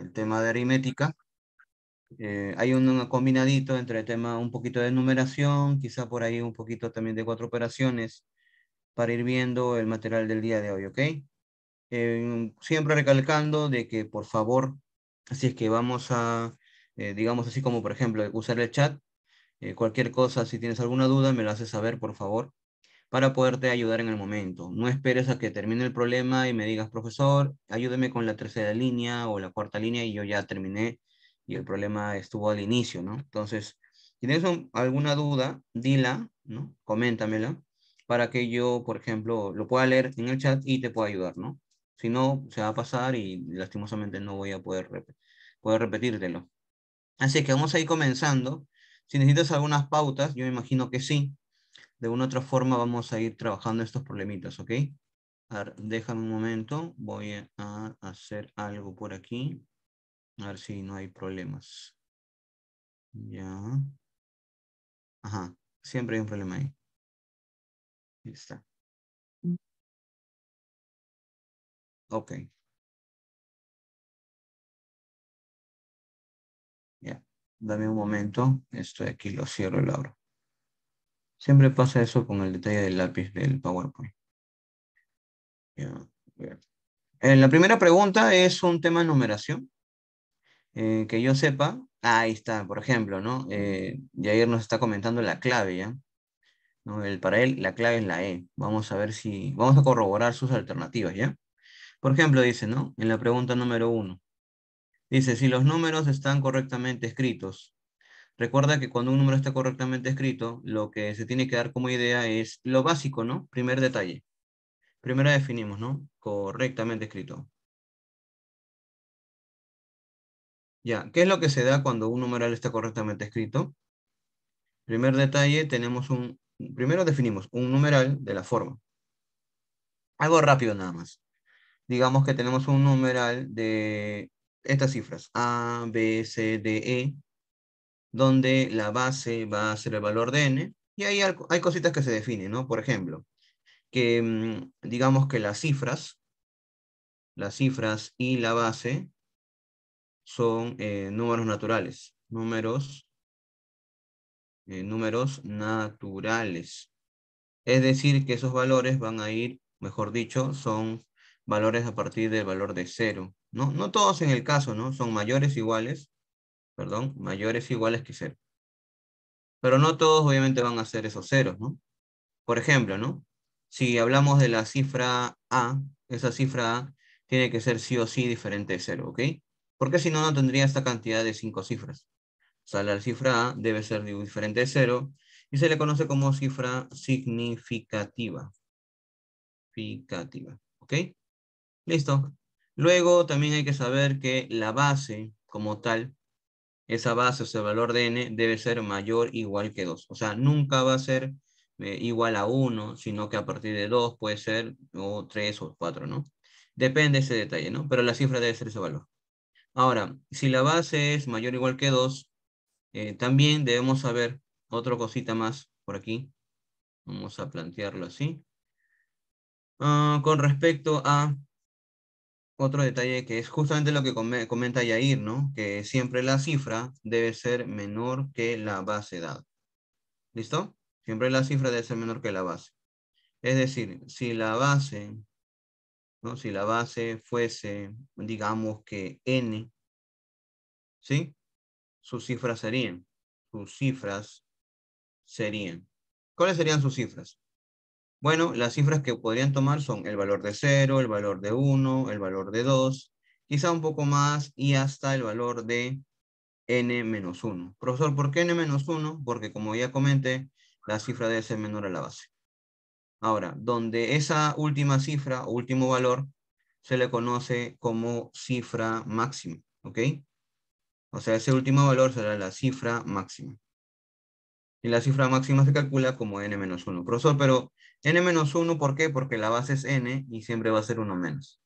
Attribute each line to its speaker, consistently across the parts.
Speaker 1: el tema de aritmética. Eh, hay un, combinadito entre el tema un poquito de numeración, quizá por ahí un poquito también de cuatro operaciones, para ir viendo el material del día de hoy, ¿ok? siempre recalcando de que por favor, así es que vamos a, eh, digamos así como por ejemplo, usar el chat, eh, cualquier cosa, si tienes alguna duda, me lo haces saber, por favor para poderte ayudar en el momento. No esperes a que termine el problema y me digas, profesor, ayúdeme con la tercera línea o la cuarta línea y yo ya terminé y el problema estuvo al inicio, ¿no? Entonces, si tienes alguna duda, dila, ¿no? Coméntamela para que yo, por ejemplo, lo pueda leer en el chat y te pueda ayudar, ¿no? Si no, se va a pasar y lastimosamente no voy a poder, poder repetírtelo. Así que vamos a ir comenzando. Si necesitas algunas pautas, yo imagino que sí, de una otra forma vamos a ir trabajando estos problemitas, ¿ok? A ver, déjame un momento, voy a hacer algo por aquí,
Speaker 2: a ver si no hay problemas. Ya. Ajá, siempre hay un problema ahí. Ahí está. Mm. Ok. Ya, dame un momento, estoy aquí, lo cierro
Speaker 1: y lo abro. Siempre pasa eso con el detalle del lápiz del PowerPoint. en eh, la primera pregunta es un tema de numeración. Eh, que yo sepa, ah, ahí está, por ejemplo, ¿no? Eh, y ayer nos está comentando la clave, ¿ya? El, para él, la clave es la E. Vamos a ver si, vamos a corroborar sus alternativas, ¿ya? Por ejemplo, dice, ¿no? En la pregunta número uno. Dice, si los números están correctamente escritos, Recuerda que cuando un número está correctamente escrito, lo que se tiene que dar como idea es lo básico, ¿no? Primer detalle. Primero definimos, ¿no? Correctamente escrito. Ya, ¿qué es lo que se da cuando un numeral está correctamente escrito? Primer detalle, tenemos un... Primero definimos un numeral de la forma. Algo rápido nada más. Digamos que tenemos un numeral de estas cifras. A, B, C, D, E donde la base va a ser el valor de n, y ahí hay cositas que se definen, ¿no? Por ejemplo, que mm, digamos que las cifras, las cifras y la base son eh, números naturales, números, eh, números naturales. Es decir, que esos valores van a ir, mejor dicho, son valores a partir del valor de cero, ¿no? No todos en el caso, ¿no? Son mayores, iguales, perdón, mayores o iguales que cero. Pero no todos obviamente van a ser esos ceros, ¿no? Por ejemplo, ¿no? Si hablamos de la cifra A, esa cifra A tiene que ser sí o sí diferente de cero, ¿ok? Porque si no, no tendría esta cantidad de cinco cifras. O sea, la cifra A debe ser diferente de cero y se le conoce como cifra significativa. Significativa, ¿ok? Listo. Luego también hay que saber que la base como tal esa base, o sea, el valor de n debe ser mayor o igual que 2. O sea, nunca va a ser eh, igual a 1, sino que a partir de 2 puede ser o 3 o 4, ¿no? Depende ese detalle, ¿no? Pero la cifra debe ser ese valor. Ahora, si la base es mayor o igual que 2, eh, también debemos saber otra cosita más por aquí. Vamos a plantearlo así. Ah, con respecto a otro detalle que es justamente lo que comenta Yair, ¿no? Que siempre la cifra debe ser menor que la base dada. ¿Listo? Siempre la cifra debe ser menor que la base. Es decir, si la base, ¿no? Si la base fuese, digamos que n, ¿sí? Sus cifras serían, sus cifras serían. ¿Cuáles serían sus cifras? Bueno, las cifras que podrían tomar son el valor de 0, el valor de 1, el valor de 2, quizá un poco más y hasta el valor de n-1. Profesor, ¿por qué n-1? Porque como ya comenté, la cifra debe ser menor a la base. Ahora, donde esa última cifra o último valor se le conoce como cifra máxima, ¿ok? O sea, ese último valor será la cifra máxima. Y la cifra máxima se calcula como n-1. Profesor, pero n-1, ¿por qué? Porque la base es n y siempre va a ser 1 menos.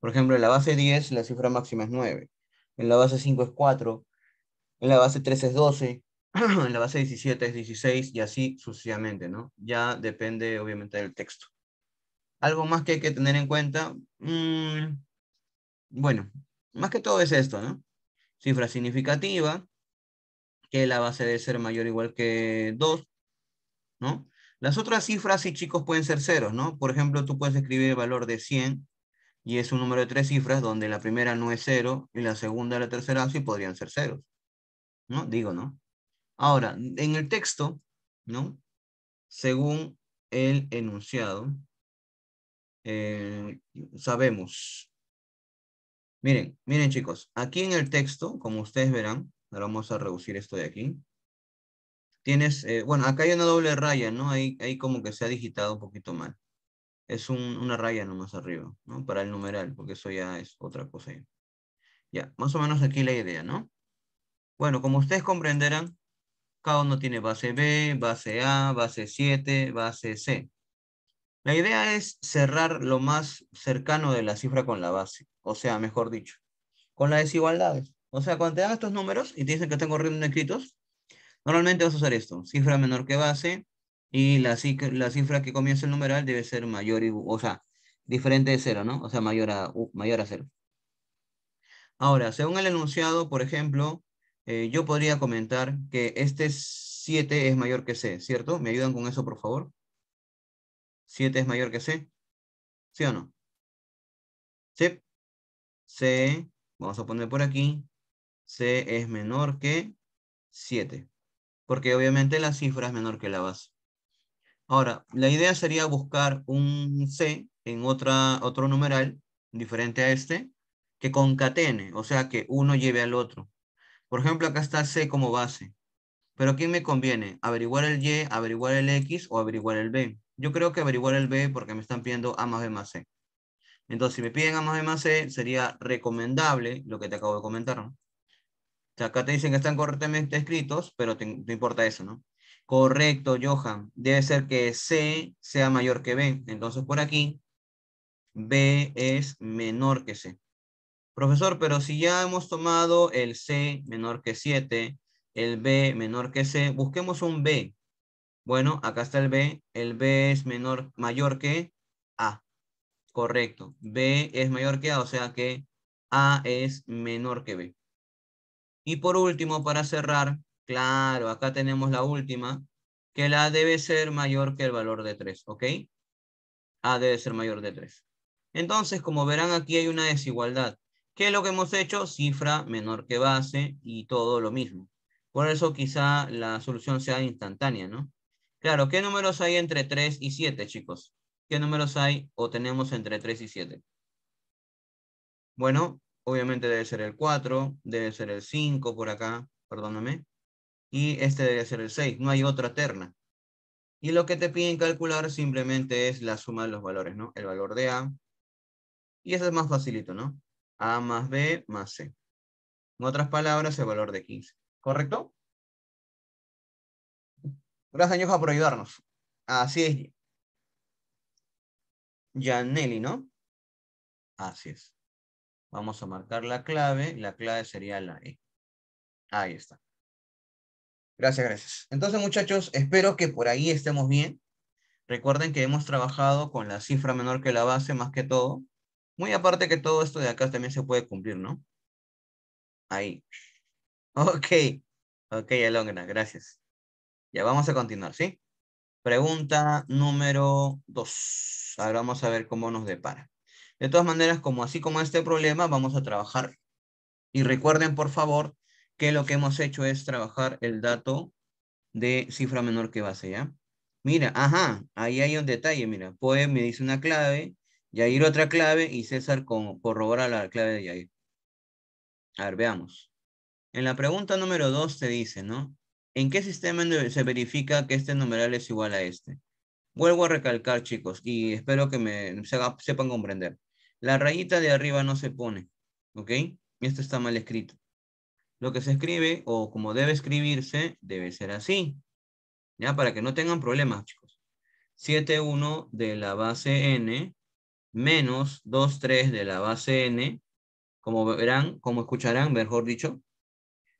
Speaker 1: Por ejemplo, en la base 10 la cifra máxima es 9, en la base 5 es 4, en la base 3 es 12, en la base 17 es 16 y así sucesivamente, ¿no? Ya depende obviamente del texto. Algo más que hay que tener en cuenta, mm, bueno, más que todo es esto, ¿no? Cifra significativa, que la base debe ser mayor o igual que 2, ¿no? Las otras cifras, sí, chicos, pueden ser ceros, ¿no? Por ejemplo, tú puedes escribir el valor de 100 y es un número de tres cifras donde la primera no es cero y la segunda y la tercera sí podrían ser ceros. ¿No? Digo, ¿no? Ahora, en el texto, ¿no? Según el enunciado, eh, sabemos. Miren, miren chicos, aquí en el texto, como ustedes verán, ahora vamos a reducir esto de aquí tienes, eh, bueno, acá hay una doble raya, ¿no? Ahí, ahí como que se ha digitado un poquito mal. Es una raya nomás arriba, ¿no? Para el numeral, porque eso ya es otra cosa. Ya. más o menos aquí la idea, ¿no? Bueno, como ustedes comprenderán, cada uno tiene base B, base A, base 7, base C. La idea es cerrar lo más cercano de la cifra con la base, o sea, mejor dicho, con las desigualdades. O sea, cuando te dan estos números y dicen que tengo corriendo escritos, Normalmente vas a usar esto, cifra menor que base y la, cifra que comienza el numeral debe ser mayor, y, o sea, diferente de cero, ¿no? O sea, mayor a, mayor a cero. Ahora, según el enunciado, por ejemplo, eh, yo podría comentar que este 7 es mayor que C, ¿cierto? ¿Me ayudan con eso, por favor? 7 es mayor que C, ¿sí o no? Sí. C, vamos a poner por aquí, C es menor que 7 porque obviamente la cifra es menor que la base. Ahora, la idea sería buscar un C en otra, otro numeral diferente a este que concatene, o sea, que uno lleve al otro. Por ejemplo, acá está C como base. Pero ¿quién me conviene? ¿Averiguar el Y, averiguar el X o averiguar el B? Yo creo que averiguar el B porque me están pidiendo A más B más C. Entonces, si me piden A más B más C, sería recomendable lo que te acabo de comentar. ¿no? acá te dicen que están correctamente escritos, pero no importa eso, ¿no? Correcto, Johan. Debe ser que C sea mayor que B. Entonces, por aquí, B es menor que C. Profesor, pero si ya hemos tomado el C menor que 7, el B menor que C, busquemos un B. Bueno, acá está el B. El B es menor, mayor que A. Correcto. B es mayor que A, o sea que A es menor que B. Y por último, para cerrar, claro, acá tenemos la última, que la debe ser mayor que el valor de 3, ¿ok? A debe ser mayor de 3. Entonces, como verán, aquí hay una desigualdad. ¿Qué es lo que hemos hecho? Cifra menor que base y todo lo mismo. Por eso quizá la solución sea instantánea, ¿no? Claro, ¿qué números hay entre 3 y 7, chicos? ¿Qué números hay o tenemos entre 3 y 7? Bueno, obviamente debe ser el 4, debe ser el 5 por acá, perdóname, y este debe ser el 6, no hay otra terna. Y lo que te piden calcular simplemente es la suma de los valores, ¿no? El valor de A, y eso es más facilito, ¿no? A más B más C. En otras palabras, el valor de 15, ¿correcto? Gracias, Ñoja, por ayudarnos. Así es. Nelly ¿no? Así es. Vamos a marcar la clave. La clave sería la E. Ahí está. Gracias, gracias. Entonces, muchachos, espero que por ahí estemos bien. Recuerden que hemos trabajado con la cifra menor que la base, más que todo. Muy aparte que todo esto de acá también se puede cumplir, ¿no? Ahí. Ok. Ok, Alongra, gracias. Ya vamos a continuar, ¿sí? Pregunta número dos. Ahora vamos a ver cómo nos depara. De todas maneras, como así como este problema, vamos a trabajar. Y recuerden, por favor, que lo que hemos hecho es trabajar el dato de cifra menor que base, ¿ya? Mira, ajá, ahí hay un detalle, mira. Poe me dice una clave, Yair otra clave y César corrobora la clave de Yair. A ver, veamos. En la pregunta número 2 te dice, ¿no? ¿En qué sistema se verifica que este numeral es igual a este? Vuelvo a recalcar, chicos, y espero que me sepan comprender. La rayita de arriba no se pone, ¿ok? Esto está mal escrito. Lo que se escribe, o como debe escribirse, debe ser así. ¿Ya? Para que no tengan problemas, chicos. 7,1 de la base n menos 2, 2,3 de la base n. Como verán, como escucharán, mejor dicho,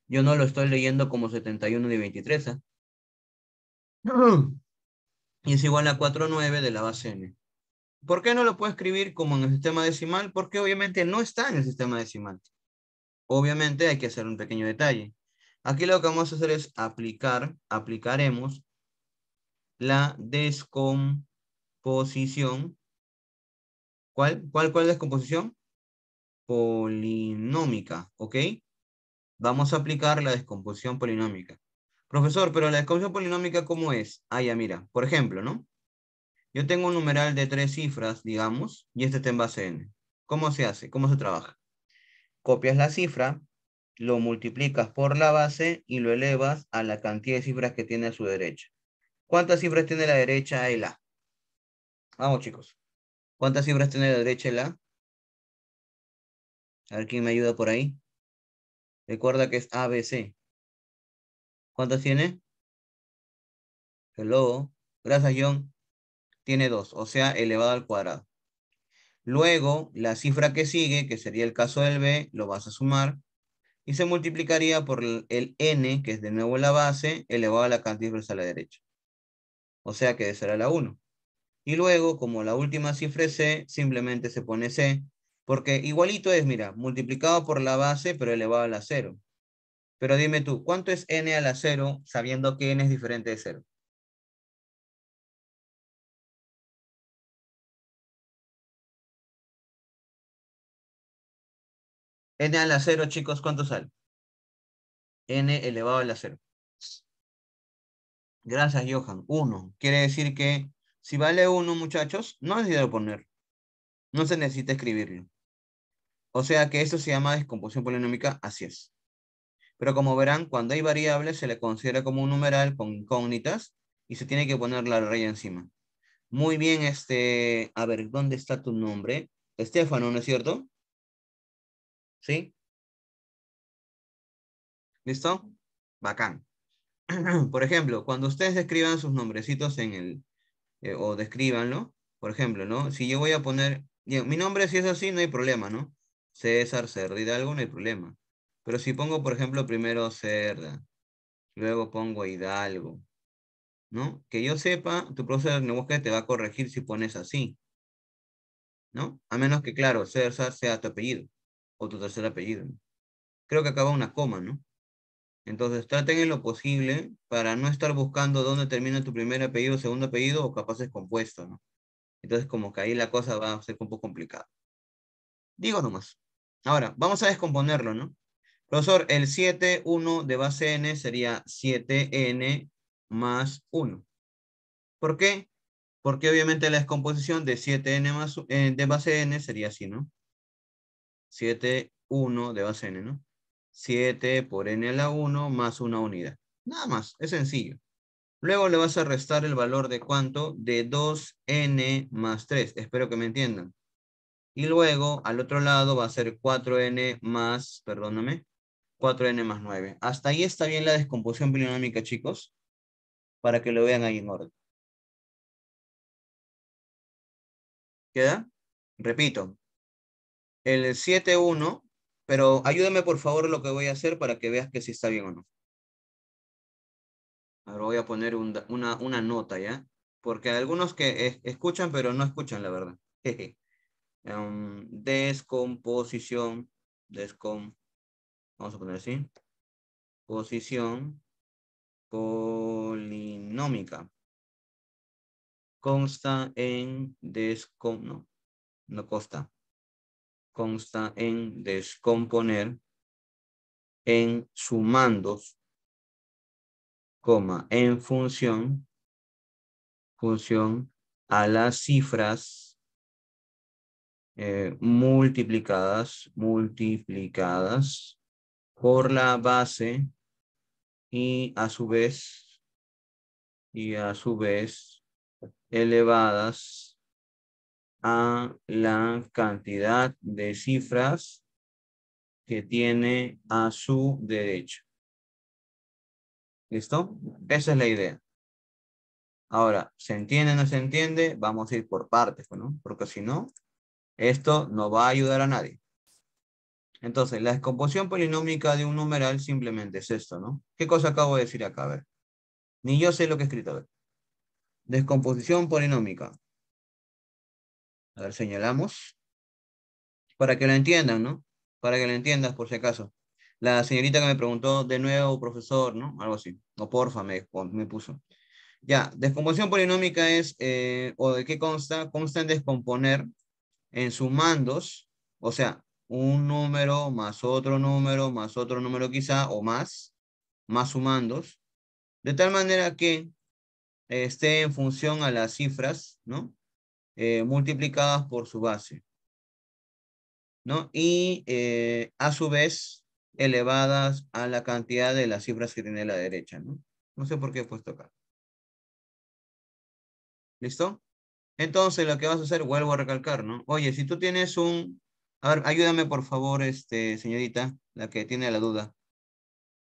Speaker 1: yo no lo estoy leyendo como 71 de 23. ¿ah? Y es igual a 4,9 de la base n. ¿Por qué no lo puedo escribir como en el sistema decimal? Porque obviamente no está en el sistema decimal. Obviamente hay que hacer un pequeño detalle. Aquí lo que vamos a hacer es aplicar, aplicaremos la descomposición. ¿Cuál, cuál, cuál descomposición? Polinómica, ¿ok? Vamos a aplicar la descomposición polinómica. Profesor, pero la descomposición polinómica, ¿cómo es? Ah, ya, mira, por ejemplo, ¿no? Yo tengo un numeral de tres cifras, digamos, y este está en base n. ¿Cómo se hace? ¿Cómo se trabaja? Copias la cifra, lo multiplicas por la base y lo elevas a la cantidad de cifras que tiene a su derecha. ¿Cuántas cifras tiene la derecha el A? Vamos, chicos. ¿Cuántas
Speaker 2: cifras tiene la derecha el A? A ver quién me ayuda por ahí. Recuerda que es ABC. ¿Cuántas tiene?
Speaker 1: Hello. Gracias, John tiene 2, o sea, elevado al cuadrado. Luego, la cifra que sigue, que sería el caso del B, lo vas a sumar y se multiplicaría por el n, que es de nuevo la base, elevado a la cantidad inversa a la derecha. O sea que será la 1. Y luego, como la última cifra es c, simplemente se pone c, porque igualito es, mira, multiplicado por la base, pero elevado
Speaker 2: a la 0. Pero dime tú, ¿cuánto es n a la 0 sabiendo que n es diferente de 0? n a la cero, chicos, ¿cuánto sale? n elevado a la cero.
Speaker 1: Gracias, Johan. 1. Quiere decir que si vale 1, muchachos, no necesito poner. No se necesita escribirlo. O sea que esto se llama descomposición polinómica, así es. Pero como verán, cuando hay variables se le considera como un numeral con incógnitas y se tiene que poner la raya encima. Muy bien, este, a ver, ¿dónde está
Speaker 2: tu nombre? Estefano, ¿no es cierto? ¿Sí? ¿Listo? Bacán. Por ejemplo, cuando ustedes
Speaker 1: escriban sus nombrecitos en el, eh, o describanlo, por ejemplo, ¿no? Si yo voy a poner, mi nombre si es así, no hay problema, ¿no? César Cerda Hidalgo, no hay problema. Pero si pongo, por ejemplo, primero Cerda, luego pongo Hidalgo, ¿no? Que yo sepa, tu profesor de búsqueda te va a corregir si pones así, ¿no? A menos que, claro, César sea tu apellido tu tercer apellido. Creo que acaba una coma, ¿no? Entonces traten en lo posible para no estar buscando dónde termina tu primer apellido, segundo apellido o capaz es compuesto, ¿no? Entonces como que ahí la cosa va a ser un poco complicada. Digo nomás. Ahora, vamos a descomponerlo, ¿no? Profesor, el 7, 1 de base n sería 7n más 1. ¿Por qué? Porque obviamente la descomposición de 7n más, eh, de base n sería así, ¿no? 7, 1 de base n, ¿no? 7 por n a la 1 más una unidad. Nada más, es sencillo. Luego le vas a restar el valor de cuánto? De 2n más 3. Espero que me entiendan. Y luego, al otro lado, va a ser 4n más, perdóname,
Speaker 2: 4n más 9. Hasta ahí está bien la descomposición polinómica, chicos, para que lo vean ahí en orden. ¿Queda? Repito, el 7-1, pero ayúdame por favor
Speaker 1: lo que voy a hacer para que veas que si está bien o no. Ahora voy a poner una, nota, ¿ya? Porque hay algunos que escuchan, pero no escuchan, la verdad. Um, descomposición, descom, vamos a poner así, posición polinómica. Consta en descom, no, no consta, consta en descomponer
Speaker 2: en sumandos, en función, función a las cifras
Speaker 1: eh, multiplicadas, multiplicadas por la base y a su vez, y a su vez elevadas a la cantidad de cifras que tiene a su derecho. ¿Listo? Esa es la idea. Ahora, ¿se entiende o no se entiende? Vamos a ir por partes, ¿no? Porque si no, esto no va a ayudar a nadie. Entonces, la descomposición polinómica de un numeral simplemente es esto, ¿no? ¿Qué cosa acabo de decir acá? A ver. Ni yo sé lo que he escrito. Descomposición polinómica. A ver, señalamos. Para que lo entiendan, ¿no? Para que lo entiendas, por si acaso. La señorita que me preguntó de nuevo, profesor, ¿no? Algo así. no porfa, me, puso. Ya, descomposición polinómica es, eh, o de qué consta, consta en descomponer en sumandos, o sea, un número más otro número, más otro número quizá, o más, más sumandos, de tal manera que eh, esté en función a las cifras, ¿no? Eh, multiplicadas por su base. ¿no? Y eh, a su vez elevadas a la cantidad de las cifras que tiene la derecha. ¿no? no sé por qué he puesto acá. ¿Listo? Entonces lo que vas a hacer, vuelvo a recalcar, ¿no? Oye, si tú tienes un... ver, ayúdame por favor, este, señorita, la que tiene la duda.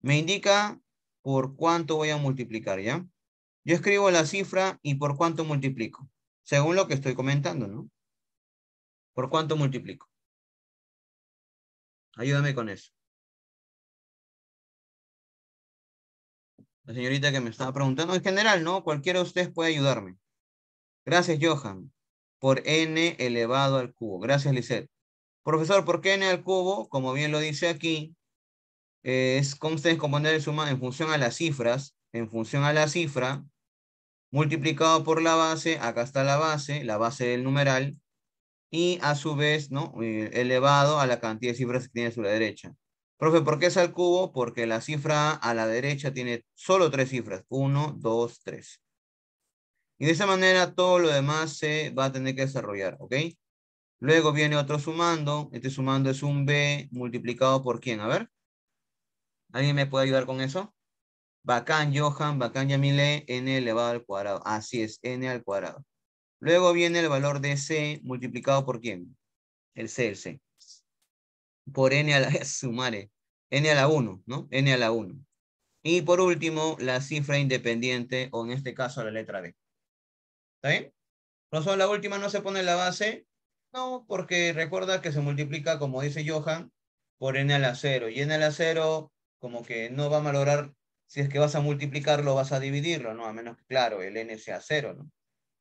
Speaker 1: Me indica por cuánto voy a multiplicar, ¿ya? Yo escribo la cifra y por cuánto multiplico según lo que estoy comentando, ¿no?
Speaker 2: ¿Por cuánto multiplico? Ayúdame con eso. La señorita que me estaba preguntando, en general, ¿no? Cualquiera de ustedes puede ayudarme. Gracias, Johan, por n elevado
Speaker 1: al cubo. Gracias, Lisette. Profesor, ¿por qué n al cubo? Como bien lo dice aquí, eh, es ustedes componer el suma en función a las cifras, en función a la cifra, multiplicado por la base, acá está la base, la base del numeral, y a su vez, ¿no? Eh, elevado a la cantidad de cifras que tiene a su derecha. Profe, ¿por qué es al cubo? Porque la cifra a la derecha tiene solo tres cifras. Uno, dos, tres. Y de esa manera todo lo demás se va a tener que desarrollar, ¿ok? Luego viene otro sumando. Este sumando es un B multiplicado por quién, a ver. ¿Alguien me puede ayudar con eso? Bacán Johan, Bacán Yamile, n elevado al cuadrado. Así es, n al cuadrado. Luego viene el valor de c multiplicado por quién? El c, el c. Por n a la, sumare, n a la 1, ¿no? n a la 1. Y por último, la cifra independiente, o en este caso la letra b. ¿Está bien? Rosón, la última no se pone en la base. No, porque recuerda que se multiplica, como dice Johan, por n a la 0. Y n a la 0 como que no va a valorar si es que vas a multiplicarlo, vas a dividirlo, ¿no? A menos que, claro, el n sea 0, ¿no?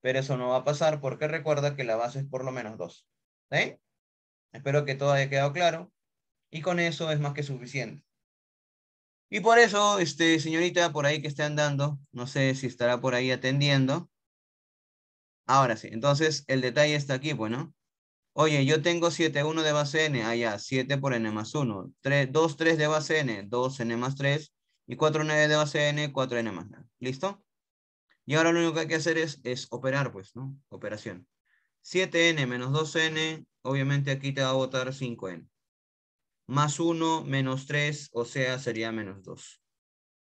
Speaker 1: Pero eso no va a pasar porque recuerda que la base es por lo menos 2. ¿Sí? Espero que todo haya quedado claro. Y con eso es más que suficiente. Y por eso, este, señorita, por ahí que esté andando, no sé si estará por ahí atendiendo. Ahora sí, entonces el detalle está aquí, bueno. Pues, Oye, yo tengo 7, 1 de base n, allá, ah, 7 por n más 1, 2, 3 de base n, 2 n más 3, y 4n de base n, 4n más nada. ¿Listo? Y ahora lo único que hay que hacer es, es operar, pues, ¿no? Operación. 7n menos 2n, obviamente aquí te va a botar 5n. Más 1 menos 3, o sea, sería menos 2.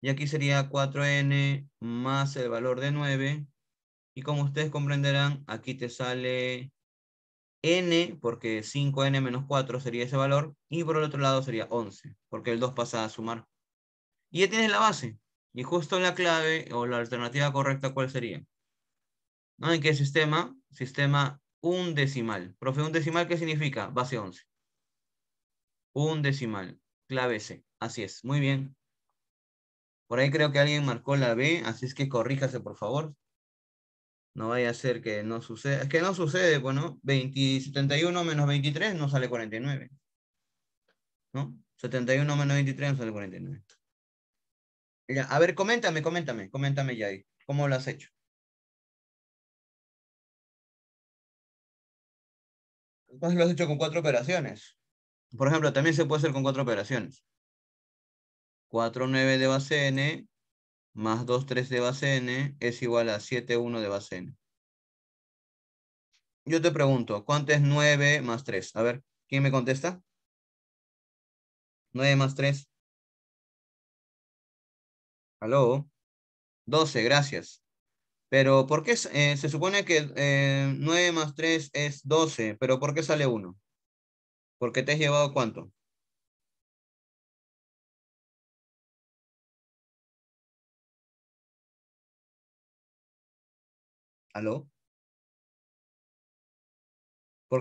Speaker 1: Y aquí sería 4n más el valor de 9. Y como ustedes comprenderán, aquí te sale n, porque 5n menos 4 sería ese valor. Y por el otro lado sería 11, porque el 2 pasa a sumar. Y ya tienes la base. Y justo la clave o la alternativa correcta, ¿cuál sería? ¿No? ¿En qué sistema? Sistema un decimal Profe, un decimal, ¿qué significa? Base 11. Un decimal. Clave C. Así es. Muy bien. Por ahí creo que alguien marcó la B, así es que corríjase, por favor. No vaya a ser que no suceda. Es que no sucede, bueno, 20, 71 menos 23 no sale 49. ¿No? 71 menos
Speaker 2: 23 no sale 49 a ver, coméntame, coméntame, coméntame, ahí. ¿cómo lo has hecho? Pues lo has hecho con cuatro operaciones. Por ejemplo, también se puede hacer con cuatro operaciones.
Speaker 1: 4, 9 de base n, más 2, 3 de base n, es igual a 7, 1 de base n. Yo te pregunto, ¿cuánto es
Speaker 2: 9 más 3? A ver, ¿quién me contesta? 9 más 3. Aló. 12, gracias.
Speaker 1: Pero, ¿por qué eh, se supone que eh, 9 más 3 es 12?
Speaker 2: Pero, ¿por qué sale 1? ¿Por qué te has llevado cuánto? ¿Aló?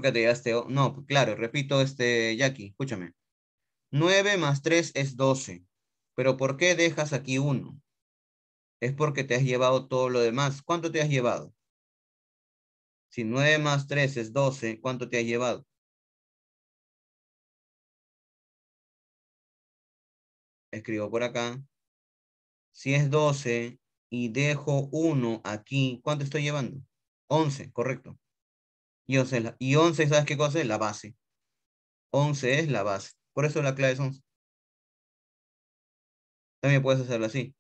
Speaker 2: qué te llevaste... No, claro, repito, este, Jackie, escúchame. 9 más 3
Speaker 1: es 12. Pero ¿por qué dejas aquí uno? Es porque te has llevado todo
Speaker 2: lo demás. ¿Cuánto te has llevado? Si 9 más 3 es 12, ¿cuánto te has llevado? Escribo por acá. Si es 12 y dejo
Speaker 1: 1 aquí, ¿cuánto estoy llevando? 11, correcto. Y 11, y 11 ¿sabes qué cosa es? La base. 11 es la base. Por eso la clave es 11. También puedes hacerlo así.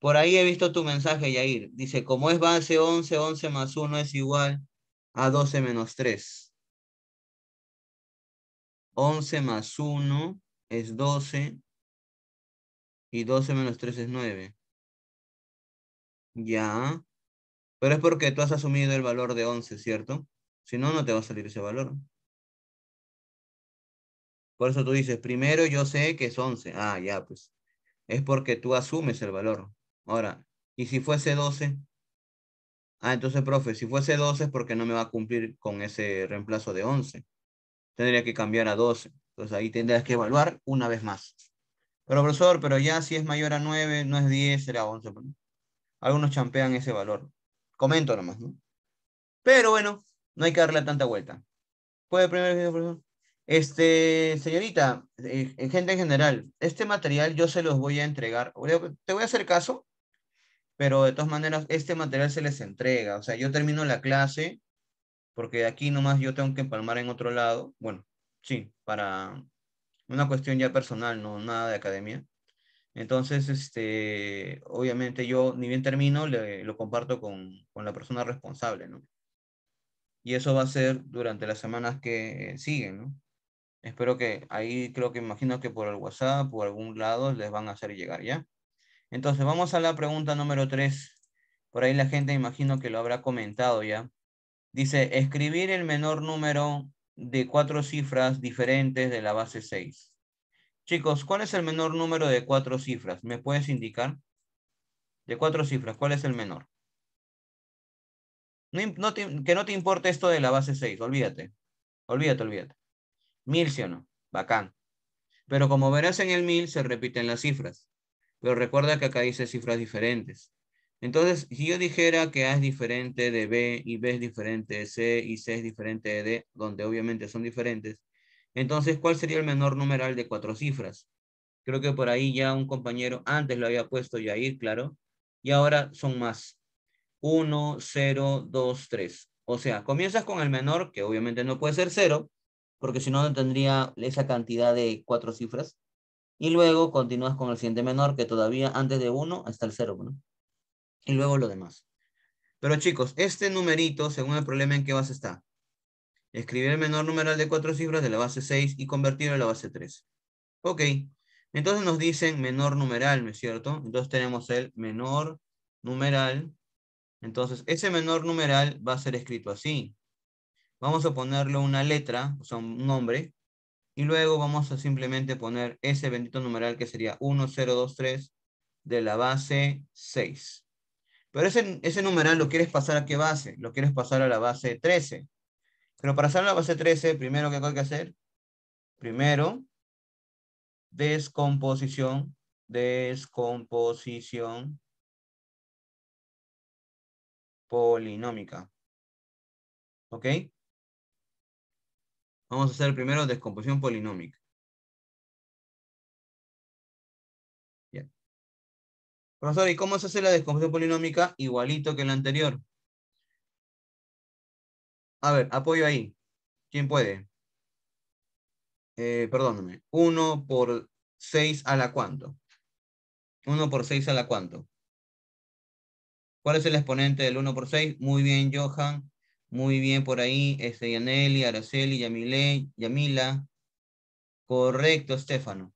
Speaker 1: Por ahí he visto tu mensaje, Yair. Dice, como es base 11, 11 más 1 es igual a 12 menos
Speaker 2: 3. 11 más 1 es 12 y 12 menos 3 es 9.
Speaker 1: Ya. Pero es porque tú has asumido el valor de 11, ¿cierto? Si no, no te va a salir ese valor. Por eso tú dices, primero yo sé que es 11. Ah, ya, pues. Es porque tú asumes el valor. Ahora, ¿y si fuese 12? Ah, entonces, profe, si fuese 12 es porque no me va a cumplir con ese reemplazo de 11. Tendría que cambiar a 12. Entonces ahí tendrías que evaluar una vez más. Pero profesor, pero ya si es mayor a 9, no es 10, será 11. Algunos champean ese valor. Comento nomás, ¿no? Pero bueno, no hay que darle tanta vuelta. ¿Puede primero profesor? Este, señorita, eh, en gente en general, este material yo se los voy a entregar. Te voy a hacer caso, pero de todas maneras, este material se les entrega. O sea, yo termino la clase, porque de aquí nomás yo tengo que empalmar en otro lado. Bueno, sí, para una cuestión ya personal, no nada de academia. Entonces, este, obviamente yo, ni bien termino, lo comparto con, con la persona responsable, ¿no? Y eso va a ser durante las semanas que siguen, ¿no? Espero que ahí creo que imagino que por el WhatsApp, por algún lado les van a hacer llegar, ¿ya? Entonces vamos a la pregunta número 3. Por ahí la gente imagino que lo habrá comentado ya. Dice, escribir el menor número de cuatro cifras diferentes de la base 6. Chicos, ¿cuál es el menor número de cuatro cifras? ¿Me puedes indicar? De cuatro cifras, ¿cuál es el menor? que no te importe esto de la base 6, olvídate. Olvídate, olvídate mil ¿sí o no? Bacán. Pero como verás en el mil se repiten las cifras. Pero recuerda que acá dice cifras diferentes. Entonces, si yo dijera que A es diferente de B y B es diferente de C y C es diferente de D, donde obviamente son diferentes, entonces, ¿cuál sería el menor numeral de cuatro cifras? Creo que por ahí ya un compañero antes lo había puesto ya ahí, claro, y ahora son más. 1, 0, 2, 3. O sea, comienzas con el menor, que obviamente no puede ser 0, porque si no, no tendría esa cantidad de cuatro cifras. Y luego continúas con el siguiente menor, que todavía antes de 1 está el 0, Y luego lo demás. Pero chicos, este numerito, según el problema en qué base está, escribir el menor numeral de cuatro cifras de la base 6 y convertirlo a la base 3. Ok, entonces nos dicen menor numeral, ¿no es cierto? Entonces tenemos el menor numeral. Entonces ese menor numeral va a ser escrito así vamos a ponerle una letra, o sea, un nombre, y luego vamos a simplemente poner ese bendito numeral que sería 1023 de la base 6. Pero ese, ese numeral lo quieres pasar a qué base? Lo quieres pasar a la base 13. Pero para pasar a la base 13, primero, ¿qué hay que hacer? Primero, descomposición, descomposición
Speaker 2: polinómica. ¿Ok? Vamos a hacer primero descomposición polinómica. Bien. Profesor, ¿y cómo se hace la descomposición polinómica? Igualito que la anterior. A ver, apoyo
Speaker 1: ahí. ¿Quién puede? Eh, perdóname. 1 por 6 a la cuánto. 1 por 6 a la cuánto. ¿Cuál es el exponente del 1 por 6? Muy bien, Johan. Muy bien por ahí, este, Yaneli, Araceli, Yamile, Yamila. Correcto, Estefano.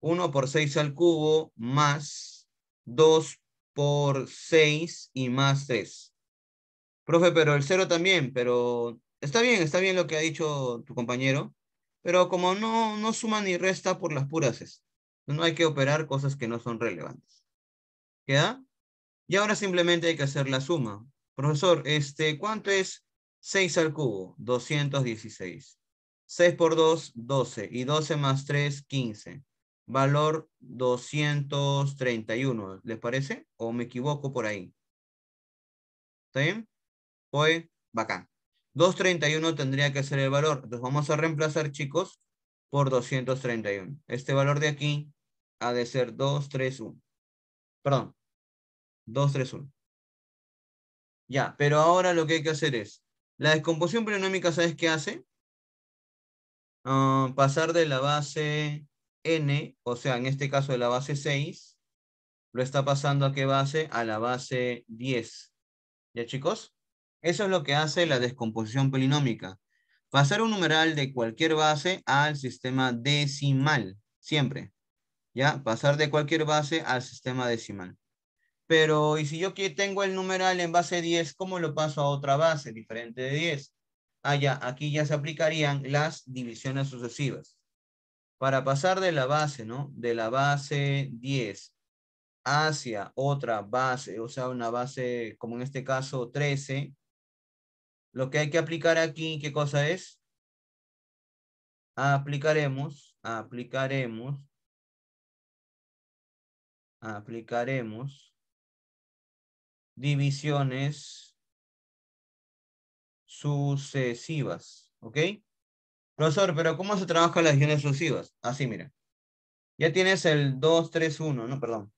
Speaker 1: 1 por 6 al cubo más 2 por 6 y más 3. Profe, pero el 0 también, pero está bien, está bien lo que ha dicho tu compañero, pero como no, no suma ni resta por las puras, es, no hay que operar cosas que no son relevantes. ¿Queda? Y ahora simplemente hay que hacer la suma. Profesor, este, ¿cuánto es 6 al cubo? 216. 6 por 2, 12. Y 12 más 3, 15. Valor 231. ¿Les parece? ¿O me equivoco por ahí? ¿Está bien? Pues, bacán. 231 tendría que ser el valor. Entonces vamos a reemplazar, chicos, por 231. Este valor de aquí ha de ser 231. Perdón, 231. Ya, pero ahora lo que hay que hacer es, la descomposición polinómica, ¿sabes qué hace? Ah, pasar de la base n, o sea, en este caso de la base 6, lo está pasando a qué base? A la base 10. ¿Ya chicos? Eso es lo que hace la descomposición polinómica. Pasar un numeral de cualquier base al sistema decimal, siempre. ¿Ya? Pasar de cualquier base al sistema decimal. Pero, ¿y si yo tengo el numeral en base 10, cómo lo paso a otra base diferente de 10? Ah, ya, aquí ya se aplicarían las divisiones sucesivas. Para pasar de la base, ¿no? De la base 10 hacia otra base, o sea, una base como en este caso 13, lo que hay que aplicar aquí,
Speaker 2: ¿qué cosa es? Aplicaremos, aplicaremos, aplicaremos divisiones sucesivas.
Speaker 1: ¿Ok? Profesor, pero ¿cómo se trabaja las divisiones sucesivas? Así, ah, mira. Ya tienes el 2, 3, 1, no, perdón.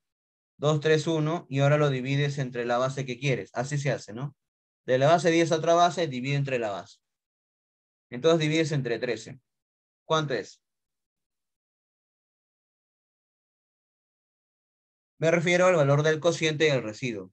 Speaker 1: 2, 3, 1 y ahora lo divides entre la base que quieres. Así se hace, ¿no? De la base 10 a otra base, divide entre la base.
Speaker 2: Entonces divides entre 13. ¿Cuánto es? Me refiero al valor del cociente y el residuo.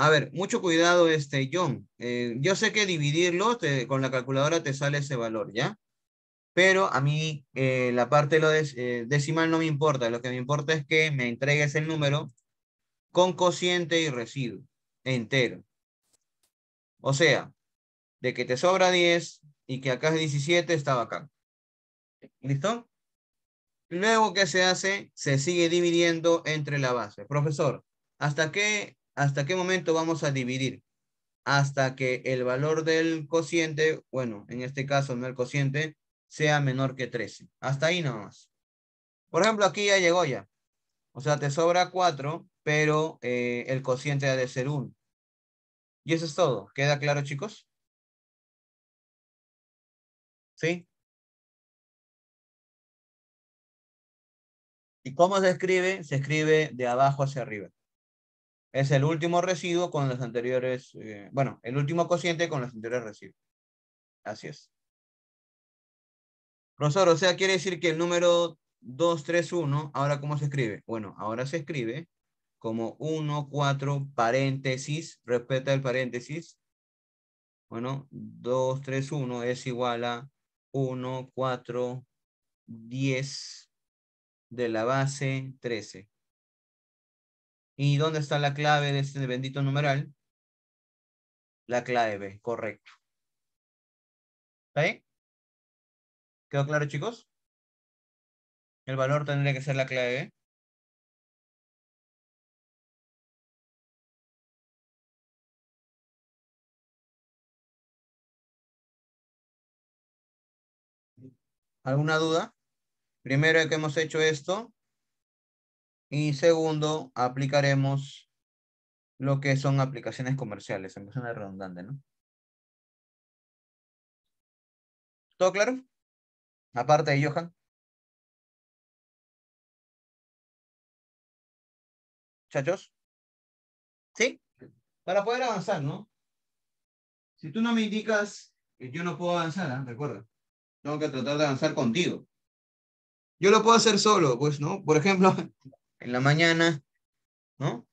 Speaker 1: A ver, mucho cuidado, este, John. Eh, yo sé que dividirlo con la calculadora te sale ese valor, ¿ya? Pero a mí eh, la parte lo eh, decimal no me importa. Lo que me importa es que me entregues el número con cociente y residuo entero. O sea, de que te sobra 10 y que acá es 17, estaba acá. ¿Listo? Luego, ¿qué se hace? Se sigue dividiendo entre la base. Profesor, ¿hasta qué ¿Hasta qué momento vamos a dividir? Hasta que el valor del cociente, bueno, en este caso no el cociente, sea menor que 13. Hasta ahí más. Por ejemplo, aquí ya llegó ya. O sea, te sobra
Speaker 2: 4, pero eh, el cociente ha de ser 1. Y eso es todo. ¿Queda claro, chicos? ¿Sí? ¿Y cómo se escribe? Se escribe de
Speaker 1: abajo hacia arriba es el último residuo con los anteriores, eh, bueno, el último cociente con los anteriores residuos. Así es. Profesor, o sea, quiere decir que el número 231, ¿ahora cómo se escribe? Bueno, ahora se escribe como 1, 4, paréntesis, respeta el paréntesis. Bueno, 2, 3, 1 es igual a 1, 4, 10 de la base 13.
Speaker 2: ¿Y dónde está la clave de este bendito numeral? La clave B, correcto. ¿Está ahí? ¿Quedó claro, chicos? El valor tendría que ser la clave B. ¿Alguna duda? Primero que hemos hecho esto, y segundo, aplicaremos lo que son aplicaciones comerciales. En persona redundante, ¿no? ¿Todo claro? Aparte de Johan. ¿Chachos? ¿Sí? Para poder avanzar, ¿no?
Speaker 1: Si tú no me indicas, yo no puedo avanzar, ¿ah? recuerda. Tengo que tratar de avanzar contigo. Yo lo puedo hacer solo, pues, ¿no? Por ejemplo, en la mañana, ¿no?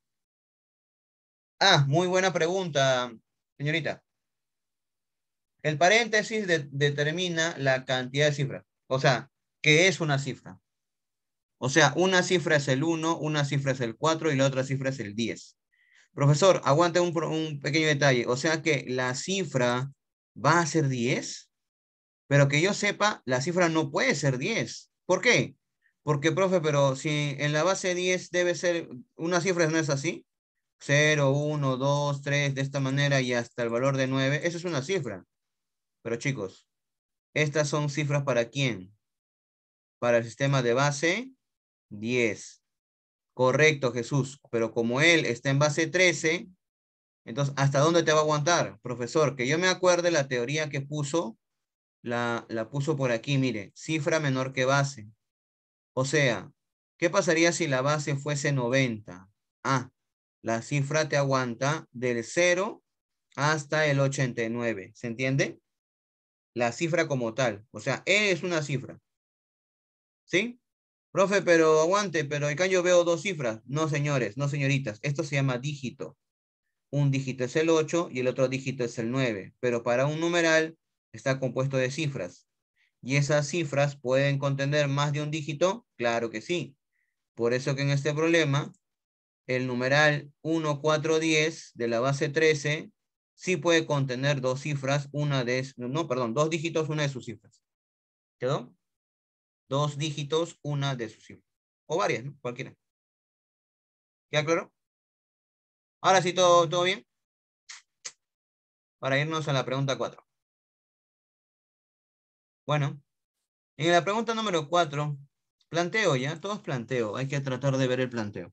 Speaker 1: Ah, muy buena pregunta, señorita. El paréntesis determina la cantidad de cifras, o sea, ¿qué es una cifra? O sea, una cifra es el 1, una cifra es el 4 y la otra cifra es el 10. Profesor, aguante un, un pequeño detalle. O sea que la cifra va a ser 10, pero que yo sepa, la cifra no puede ser 10. ¿Por qué? Porque, profe, pero si en la base 10 debe ser, una cifra no es así, 0, 1, 2, 3, de esta manera y hasta el valor de 9, eso es una cifra. Pero chicos, estas son cifras para quién? Para el sistema de base 10. Correcto, Jesús, pero como él está en base 13, entonces, ¿hasta dónde te va a aguantar, profesor? Que yo me acuerde la teoría que puso, la, la puso por aquí, mire, cifra menor que base o sea, ¿qué pasaría si la base fuese 90? Ah, la cifra te aguanta del 0 hasta el 89. ¿Se entiende? La cifra como tal. O sea, E es una cifra. ¿Sí? Profe, pero aguante, pero acá yo veo dos cifras. No, señores, no, señoritas. Esto se llama dígito. Un dígito es el 8 y el otro dígito es el 9. Pero para un numeral está compuesto de cifras y esas cifras pueden contener más de un dígito, claro que sí. Por eso que en este problema, el numeral 1, 4, 10 de la base 13 sí puede contener dos cifras, una de, no, perdón, dos dígitos, una de sus cifras. ¿Quedó?
Speaker 2: Dos dígitos, una de sus cifras. O varias, Cualquiera. ¿Ya claro? Ahora sí, ¿todo, todo bien? Para irnos a la pregunta 4. Bueno, en la
Speaker 1: pregunta número cuatro, planteo ya, todos planteo, hay que tratar de ver el planteo.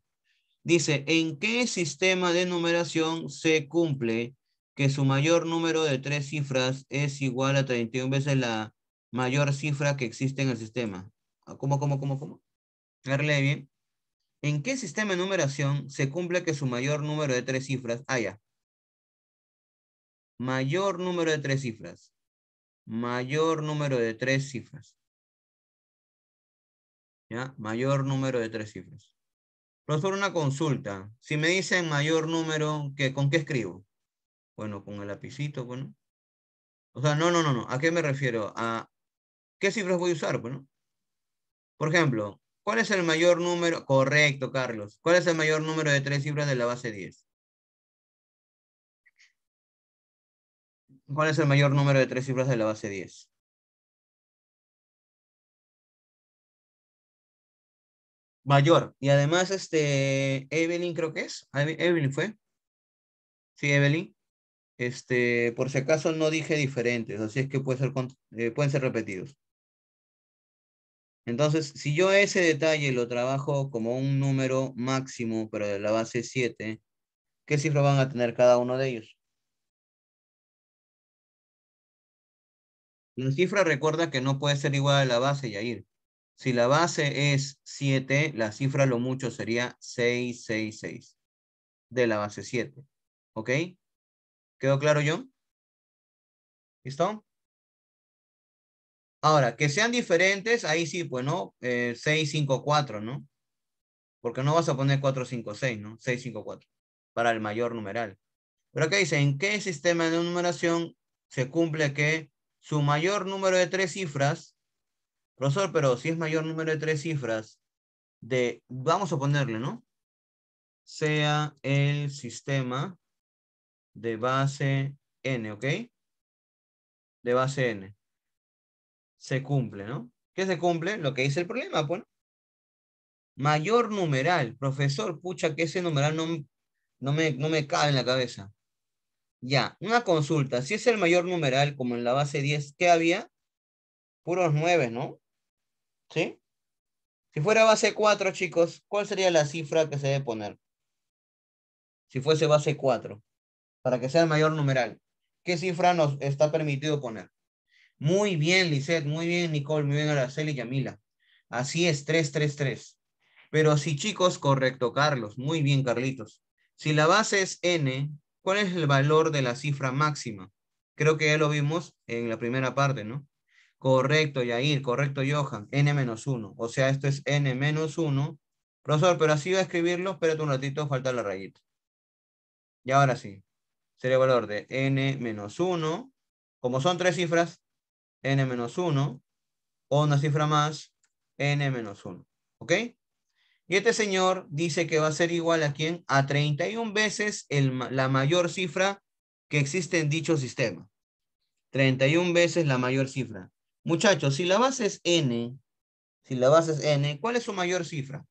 Speaker 1: Dice, ¿en qué sistema de numeración se cumple que su mayor número de tres cifras es igual a 31 veces la mayor cifra que existe en el sistema? Ah, ¿Cómo, cómo, cómo, cómo? bien. ¿En qué sistema de numeración se cumple que su mayor número de tres cifras haya? Ah, mayor número de tres cifras mayor número de tres cifras. ¿Ya? Mayor número de tres cifras. Profesor, una consulta. Si me dicen mayor número, ¿con qué escribo? Bueno, con el lapicito, bueno. O sea, no, no, no, no. ¿A qué me refiero? ¿A qué cifras voy a usar? Bueno. Por ejemplo, ¿cuál es el mayor número? Correcto, Carlos. ¿Cuál es el mayor
Speaker 2: número de tres cifras de la base 10? ¿Cuál es el mayor número de tres cifras de la base 10? Mayor. Y además, este, Evelyn creo que es. Evelyn fue. Sí, Evelyn. Este,
Speaker 1: por si acaso no dije diferentes, así es que eh, pueden ser repetidos. Entonces, si yo ese detalle lo trabajo como un número máximo, pero de la base 7, ¿qué cifra van a tener cada uno de ellos? La cifra recuerda que no puede ser igual a la base, Yair. Si la base es 7, la cifra lo mucho sería 666
Speaker 2: de la base 7. ¿Ok? ¿Quedó claro, John? ¿Listo? Ahora, que sean diferentes,
Speaker 1: ahí sí, pues, ¿no? Eh, 6, ¿no? Porque no vas a poner 456, ¿no? 654 para el mayor numeral. Pero acá dice, ¿en qué sistema de numeración se cumple que su mayor número de tres cifras, profesor, pero si es mayor número de tres cifras, de, vamos a ponerle, ¿no? Sea el sistema de base n, ¿ok? De base n. Se cumple, ¿no? ¿Qué se cumple? Lo que dice el problema, pues. Mayor numeral, profesor, pucha, que ese numeral no, no, me, no me cabe en la cabeza. Ya, una consulta. Si es el mayor numeral, como en la base 10, ¿qué había? Puros 9, ¿no? ¿Sí? Si fuera base 4, chicos, ¿cuál sería la cifra que se debe poner? Si fuese base 4, para que sea el mayor numeral. ¿Qué cifra nos está permitido poner? Muy bien, Lisette, muy bien, Nicole, muy bien, Araceli y Yamila. Así es, 333. Pero sí, chicos, correcto, Carlos. Muy bien, Carlitos. Si la base es n, ¿Cuál es el valor de la cifra máxima? Creo que ya lo vimos en la primera parte, ¿no? Correcto, Yair, correcto, Johan, n-1. O sea, esto es n-1. Profesor, pero así va a escribirlo, espérate un ratito, falta la rayita. Y ahora sí, sería el valor de n-1. Como son tres cifras, n-1, o una cifra más, n-1. ¿Ok? Y este señor dice que va a ser igual a quién? A 31 veces la mayor cifra que existe en dicho sistema. 31 veces la mayor cifra. Muchachos, si la base es n, si la base es n, ¿cuál es su mayor cifra?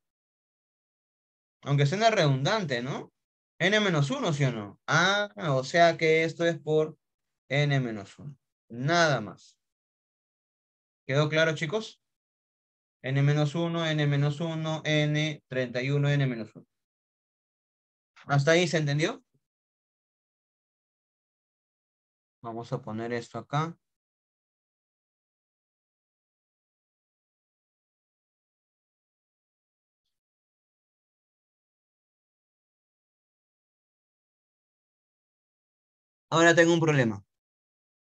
Speaker 1: Aunque suena redundante, ¿no? n menos 1, ¿sí o no? Ah, o sea que esto es por n menos 1. Nada más. ¿Quedó claro, chicos?
Speaker 2: n-1, n-1, n31, n-1. ¿Hasta ahí se entendió? Vamos a poner esto acá. Ahora tengo un problema.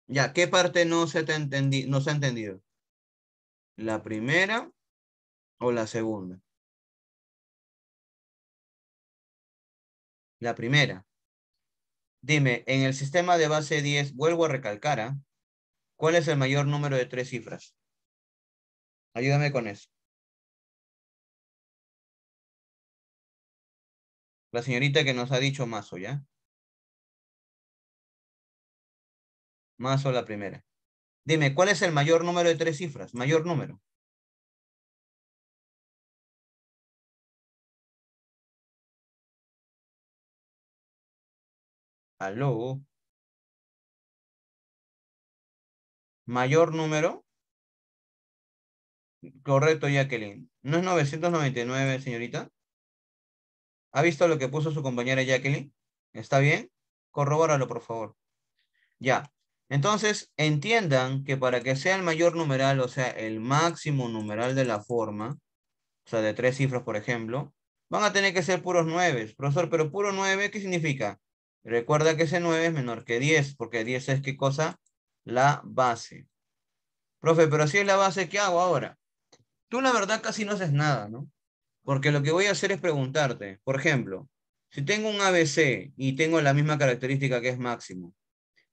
Speaker 2: Ya, ¿qué parte no se, te no se ha entendido? La primera, o la segunda? La primera. Dime, en el sistema de base 10, vuelvo a recalcar, ¿ah? ¿cuál es el mayor número de tres cifras? Ayúdame con eso. La señorita que nos ha dicho Mazo, ¿ya? Mazo la primera. Dime, ¿cuál es el mayor número de tres cifras? Mayor número. ¿Aló? Mayor número. Correcto, Jacqueline. ¿No es 999, señorita? ¿Ha
Speaker 1: visto lo que puso su compañera Jacqueline? ¿Está bien? Corrobóralo, por favor. Ya. Entonces, entiendan que para que sea el mayor numeral, o sea, el máximo numeral de la forma, o sea, de tres cifras, por ejemplo, van a tener que ser puros nueve. Profesor, pero puro nueve, ¿qué significa? Recuerda que ese 9 es menor que 10, porque 10 es qué cosa? La base. Profe, pero si es la base, ¿qué hago ahora? Tú la verdad casi no haces nada, ¿no? Porque lo que voy a hacer es preguntarte, por ejemplo, si tengo un ABC y tengo la misma característica que es máximo,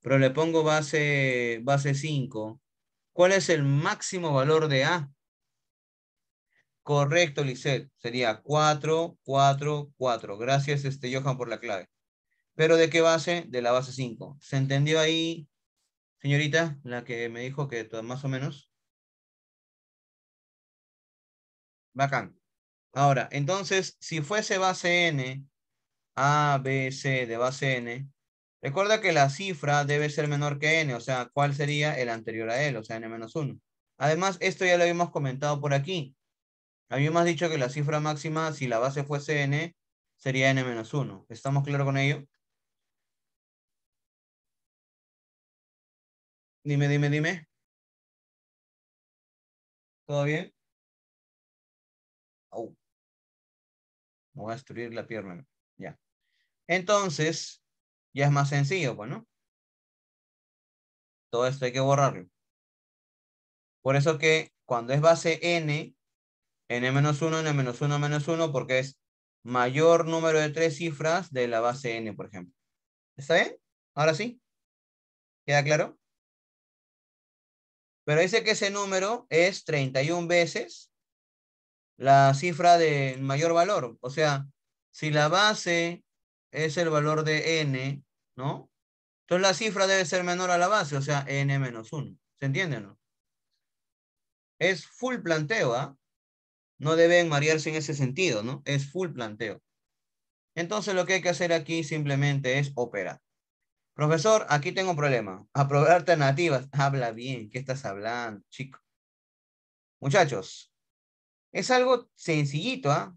Speaker 1: pero le pongo base, base 5, ¿cuál es el máximo valor de A? Correcto, Lisset. Sería 4, 4, 4. Gracias, este, Johan, por la clave. ¿Pero de qué base? De la base 5. ¿Se entendió ahí, señorita, la que me dijo que más o menos? Bacán. Ahora, entonces, si fuese base N, abc de base N, recuerda que la cifra debe ser menor que N, o sea, ¿cuál sería el anterior a él? O sea, N menos 1. Además, esto ya lo habíamos comentado por aquí. Habíamos dicho que la cifra máxima, si la base fuese N, sería
Speaker 2: N menos 1. ¿Estamos claros con ello? Dime, dime, dime. ¿Todo bien? Oh. Me voy a destruir la pierna. Ya. Entonces, ya es más sencillo, pues, ¿no?
Speaker 1: Todo esto hay que borrarlo. Por eso que cuando es base n, n-1, n-1, menos 1, porque es mayor número de tres cifras de la base n, por ejemplo. ¿Está bien? ¿Ahora sí? ¿Queda claro? Pero dice que ese número es 31 veces la cifra de mayor valor. O sea, si la base es el valor de n, ¿no? Entonces la cifra debe ser menor a la base, o sea, n menos 1. ¿Se entiende, o no? Es full planteo, ¿ah? No deben marearse en ese sentido, ¿no? Es full planteo. Entonces lo que hay que hacer aquí simplemente es operar. Profesor, aquí tengo un problema. Aprobar alternativas. Habla bien. ¿Qué estás hablando, chico? Muchachos, es algo sencillito, ¿ah?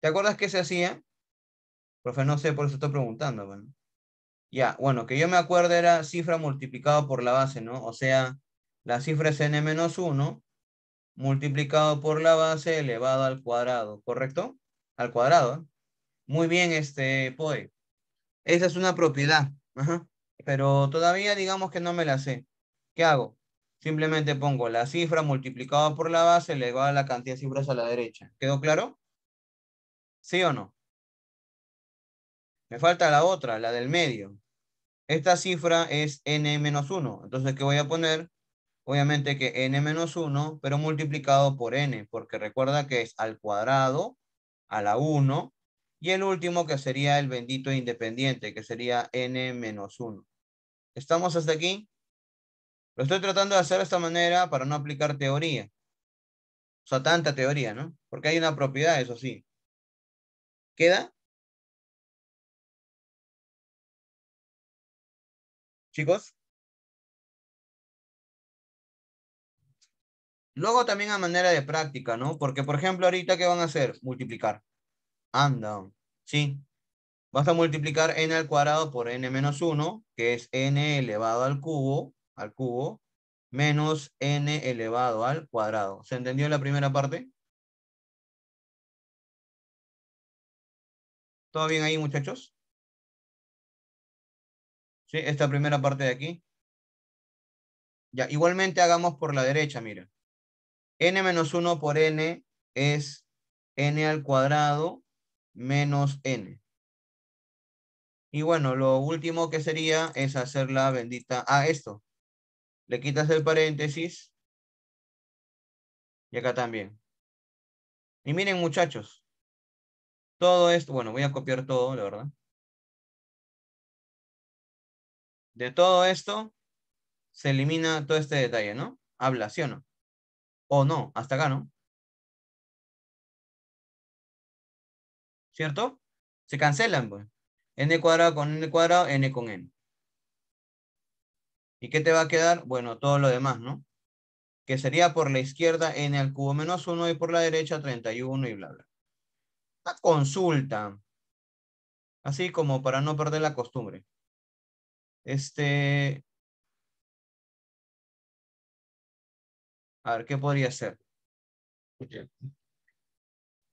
Speaker 1: ¿Te acuerdas qué se hacía? Profe, no sé, por eso estoy preguntando. Ya, bueno, que yo me acuerdo era cifra multiplicado por la base, ¿no? O sea, la cifra es n-1 multiplicado por la base elevado al cuadrado, ¿correcto? Al cuadrado. ¿eh? Muy bien, este, Poe. Esa es una propiedad. Pero todavía digamos que no me la sé. ¿Qué hago? Simplemente pongo la cifra multiplicada por la base elevada a la cantidad de cifras a la derecha. ¿Quedó claro? ¿Sí o no? Me falta la otra, la del medio. Esta cifra es n-1. menos Entonces, ¿qué voy a poner? Obviamente que n-1, menos pero multiplicado por n, porque recuerda que es al cuadrado, a la 1, y el último que sería el bendito e independiente, que sería n-1. ¿Estamos hasta aquí? Lo estoy tratando de hacer de esta manera para no aplicar
Speaker 2: teoría. O sea, tanta teoría, ¿no? Porque hay una propiedad, eso sí. ¿Queda? Chicos. Luego también a manera de práctica, ¿no? Porque, por ejemplo, ahorita, ¿qué van a hacer? Multiplicar.
Speaker 1: And down. ¿sí? Vas a multiplicar n al cuadrado por n menos 1, que es n elevado al cubo, al cubo, menos n elevado
Speaker 2: al cuadrado. ¿Se entendió la primera parte? ¿Todo bien ahí, muchachos? ¿Sí? Esta primera parte de aquí. Ya, igualmente hagamos por la derecha, mira.
Speaker 1: n menos 1 por n es n al cuadrado menos n. Y bueno, lo último que sería
Speaker 2: es hacer la bendita a esto. Le quitas el paréntesis. Y acá también. Y miren muchachos. Todo esto, bueno, voy a copiar todo, la verdad. De todo esto se elimina todo este detalle, ¿no? Habla, ¿sí o no? O no, hasta acá, ¿no? ¿cierto? Se cancelan, pues. n cuadrado con n cuadrado, n con n.
Speaker 1: ¿Y qué te va a quedar? Bueno, todo lo demás, ¿no? Que sería por la izquierda n al cubo menos 1 y por la derecha 31 y bla, bla. Una
Speaker 2: consulta. Así como para no perder la costumbre. Este... A ver, ¿qué podría ser?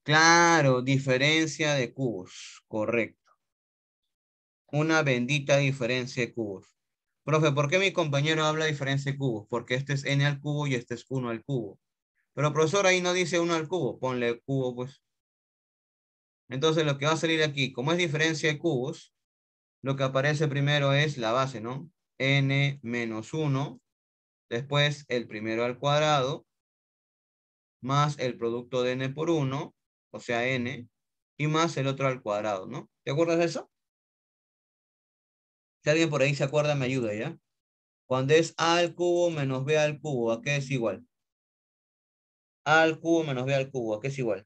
Speaker 2: Claro, diferencia
Speaker 1: de cubos, correcto. Una bendita diferencia de cubos. Profe, ¿por qué mi compañero habla de diferencia de cubos? Porque este es n al cubo y este es 1 al cubo. Pero profesor, ahí no dice 1 al cubo, ponle cubo pues. Entonces lo que va a salir aquí, como es diferencia de cubos, lo que aparece primero es la base, ¿no? n menos 1, después el primero al cuadrado, más el producto de n por 1, o sea, n, y más el otro al cuadrado, ¿no? ¿Te acuerdas de eso? Si alguien por ahí se acuerda, me ayuda, ¿ya? Cuando es a al cubo menos b al cubo, ¿a qué es igual? a al cubo menos b al cubo, ¿a qué es igual?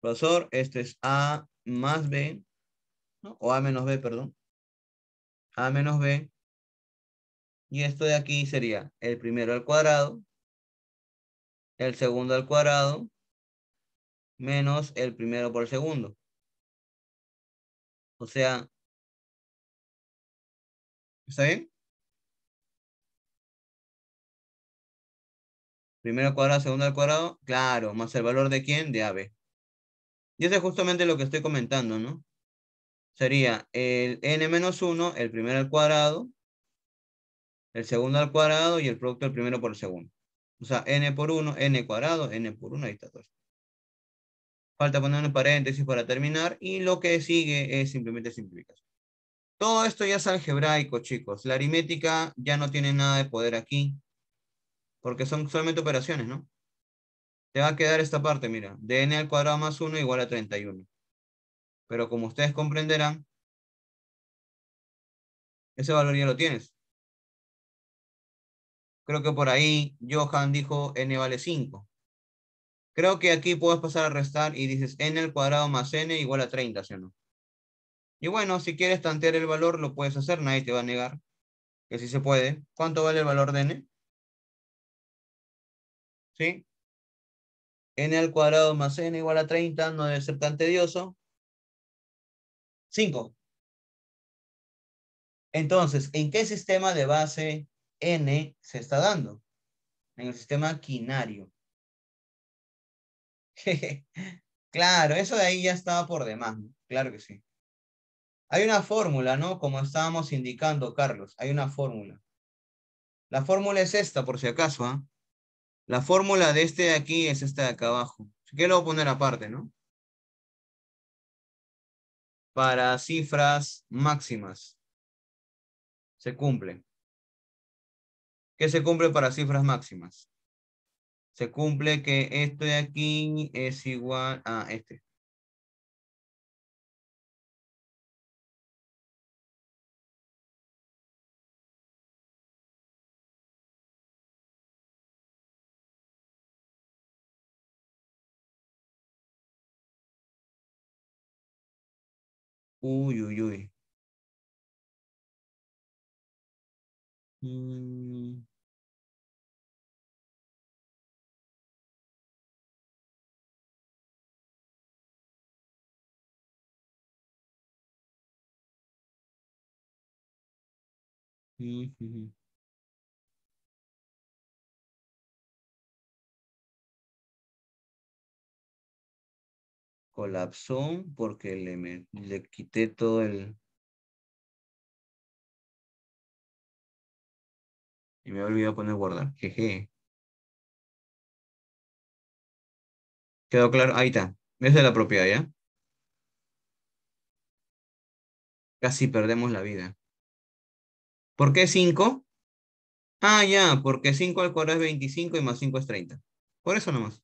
Speaker 1: Profesor, esto es a más b, ¿no? o a menos b, perdón. a menos b. Y esto de aquí sería el primero al cuadrado,
Speaker 2: el segundo al cuadrado, menos el primero por el segundo. O sea, ¿está bien? Primero al cuadrado, segundo al cuadrado, claro, más el valor de quién, de AB. Y eso es
Speaker 1: justamente lo que estoy comentando, ¿no? Sería el n menos 1, el primero al cuadrado, el segundo al cuadrado y el producto del primero por el segundo. O sea, n por 1, n cuadrado, n por 1, ahí está todo falta poner un paréntesis para terminar y lo que sigue es simplemente simplificación. Todo esto ya es algebraico, chicos. La aritmética ya no tiene nada de poder aquí porque son solamente operaciones, ¿no? Te va a quedar esta parte, mira, n al cuadrado más 1 igual a 31.
Speaker 2: Pero como ustedes comprenderán, ese valor ya lo tienes. Creo que por ahí Johan dijo
Speaker 1: n vale 5. Creo que aquí puedes pasar a restar y dices n al cuadrado más n igual a 30, ¿sí o no? Y bueno, si quieres tantear el valor, lo puedes hacer, nadie te va a negar. Que sí se puede. ¿Cuánto vale el valor de n?
Speaker 2: ¿Sí? n al cuadrado más n igual a 30, no debe ser tan tedioso. 5. Entonces,
Speaker 1: ¿en qué sistema de base n se está dando? En el sistema quinario. claro, eso de ahí ya estaba por demás, claro que sí. Hay una fórmula, ¿no? Como estábamos indicando, Carlos, hay una fórmula. La fórmula es esta, por si acaso, ¿ah? La fórmula de este de aquí es esta de acá abajo. si que lo a poner aparte, ¿no?
Speaker 2: Para cifras máximas. Se cumple. ¿Qué se cumple para cifras máximas? se cumple que esto de aquí es igual a este. Uy, uy, uy. Mm. Colapsó porque le, quité todo el... Y me olvidé olvidado poner guardar. Jeje. ¿Quedó claro? Ahí está. Esa de la propiedad, ¿ya? Casi perdemos la vida.
Speaker 1: ¿Por qué 5? Ah, ya, porque 5 al cuadrado es 25 y más 5 es 30. Por eso nomás.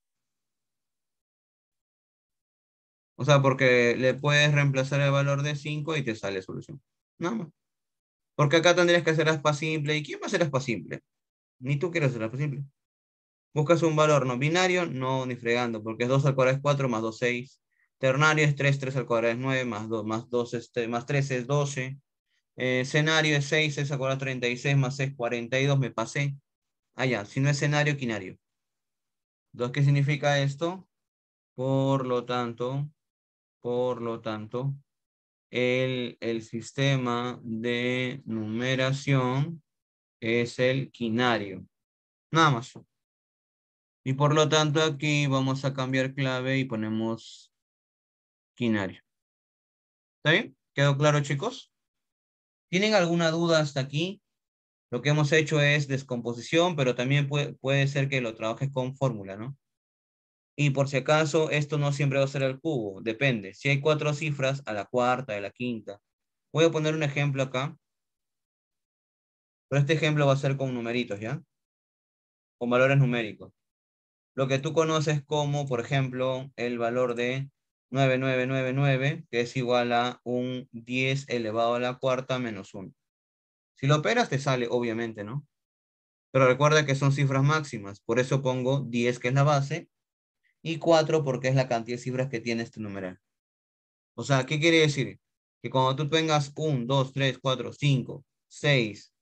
Speaker 1: O sea, porque le puedes reemplazar el valor de 5 y te sale solución. Nada más. Porque acá tendrías que hacer aspa simple. ¿Y quién va a hacer aspa simple? Ni tú quieres hacer aspa simple. Buscas un valor no binario, no, ni fregando, porque es 2 al cuadrado es 4 más 2 es 6. Ternario es 3, 3 al cuadrado es 9, más 2, más 2 este, es, 3 es 12. Eh, escenario es 6, es a 36 más 6, 42, me pasé. Allá, ah, si no es escenario, quinario. Entonces, ¿qué significa esto? Por lo tanto, por lo tanto, el, el sistema de numeración es el quinario. Nada más. Y por lo tanto, aquí vamos a cambiar clave y ponemos quinario. ¿Está bien? ¿Quedó claro, chicos? ¿Tienen alguna duda hasta aquí? Lo que hemos hecho es descomposición, pero también puede, ser que lo trabajes con fórmula, ¿no? Y por si acaso, esto no siempre va a ser el cubo, depende. Si hay cuatro cifras, a la cuarta, a la quinta. Voy a poner un ejemplo acá. Pero este ejemplo va a ser con numeritos, ¿ya? Con valores numéricos. Lo que tú conoces como, por ejemplo, el valor de 9999, que es igual a un 10 elevado a la cuarta menos 1. Si lo operas te sale, obviamente, ¿no? Pero recuerda que son cifras máximas, por eso pongo 10 que es la base y 4 porque es la cantidad de cifras que tiene este numeral. O sea, ¿qué quiere decir? Que cuando tú tengas 1, 2, 3, 4, 5, 6,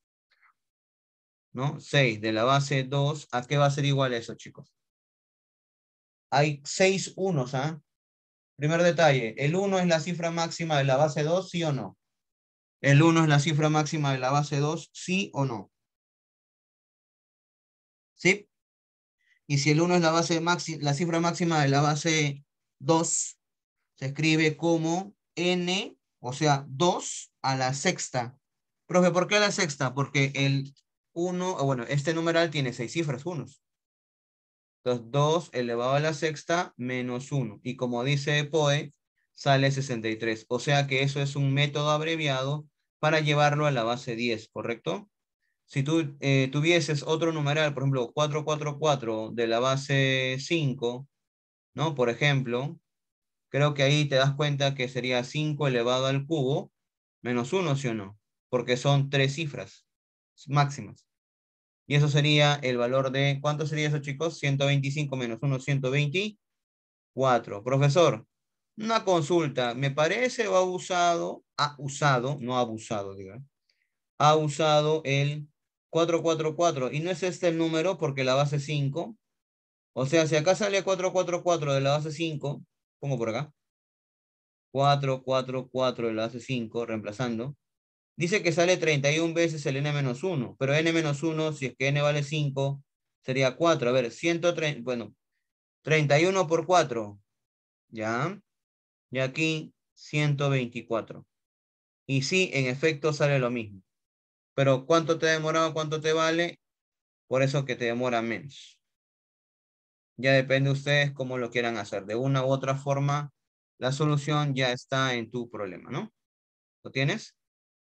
Speaker 1: ¿no? 6 de la base 2, ¿a qué va a ser igual eso, chicos? Hay 6 unos, ¿ah? Primer detalle, ¿el 1 es la cifra máxima de la base 2, sí o no? ¿El 1 es la cifra máxima de la base 2, sí o no? ¿Sí? Y si el 1 es la, base la cifra máxima de la base 2, se escribe como n, o sea, 2 a la sexta. Profe, ¿por qué a la sexta? Porque el 1, bueno, este numeral tiene 6 cifras, unos. Entonces, 2 elevado a la sexta menos 1. Y como dice Poe, sale 63. O sea que eso es un método abreviado para llevarlo a la base 10, ¿correcto? Si tú eh, tuvieses otro numeral, por ejemplo, 444 de la base 5, ¿no? Por ejemplo, creo que ahí te das cuenta que sería 5 elevado al cubo menos 1, ¿sí o no? Porque son tres cifras máximas. Y eso sería el valor de, ¿cuánto sería eso chicos? 125 menos 1, 124. Profesor, una consulta. Me parece o ha usado, ha usado, no ha abusado, diga. Ha usado el 444. Y no es este el número porque la base 5. O sea, si acá sale 444 de la base 5, pongo por acá. 444 de la base 5, reemplazando. Dice que sale 31 veces el n-1, pero n-1, si es que n vale 5, sería 4. A ver, 130, bueno, 31 por 4, ¿ya? Y aquí 124. Y sí, en efecto sale lo mismo. Pero ¿cuánto te demorado? ¿Cuánto te vale? Por eso que te demora menos. Ya depende de ustedes cómo lo quieran hacer. De una u otra forma, la solución
Speaker 2: ya está en tu problema, ¿no? ¿Lo tienes?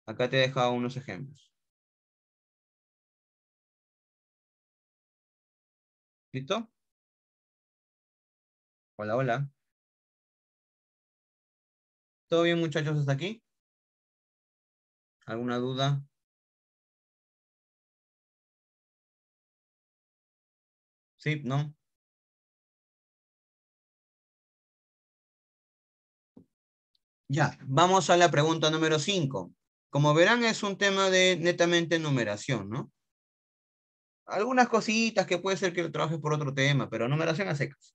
Speaker 2: Acá te he dejado unos ejemplos. ¿Listo? Hola, hola. ¿Todo bien muchachos hasta aquí? ¿Alguna duda? ¿Sí? ¿No? Ya, vamos a la pregunta número 5. Como verán, es un tema de
Speaker 1: netamente numeración, ¿no? Algunas cositas que puede ser que lo trabaje por otro tema, pero numeración a secas.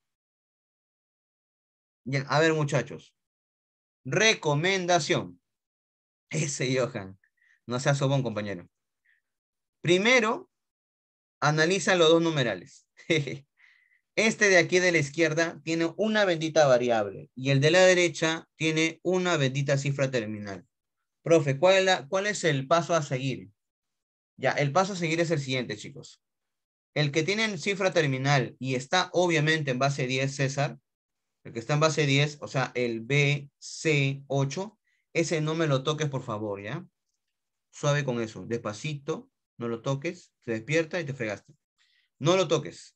Speaker 1: Bien, a ver, muchachos. Recomendación. Ese Johan. No seas sobón, compañero. Primero, analiza los dos numerales. Este de aquí de la izquierda tiene una bendita variable y el de la derecha tiene una bendita cifra terminal. Profe, ¿cuál es, el paso a seguir? Ya, el paso a seguir es el siguiente, chicos. El que tiene cifra terminal y está obviamente en base 10, César, el que está en base 10, o sea, el BC8, ese no me lo toques, por favor, ¿ya? Suave con eso, despacito, no lo toques, se despierta y te fregaste. No lo toques,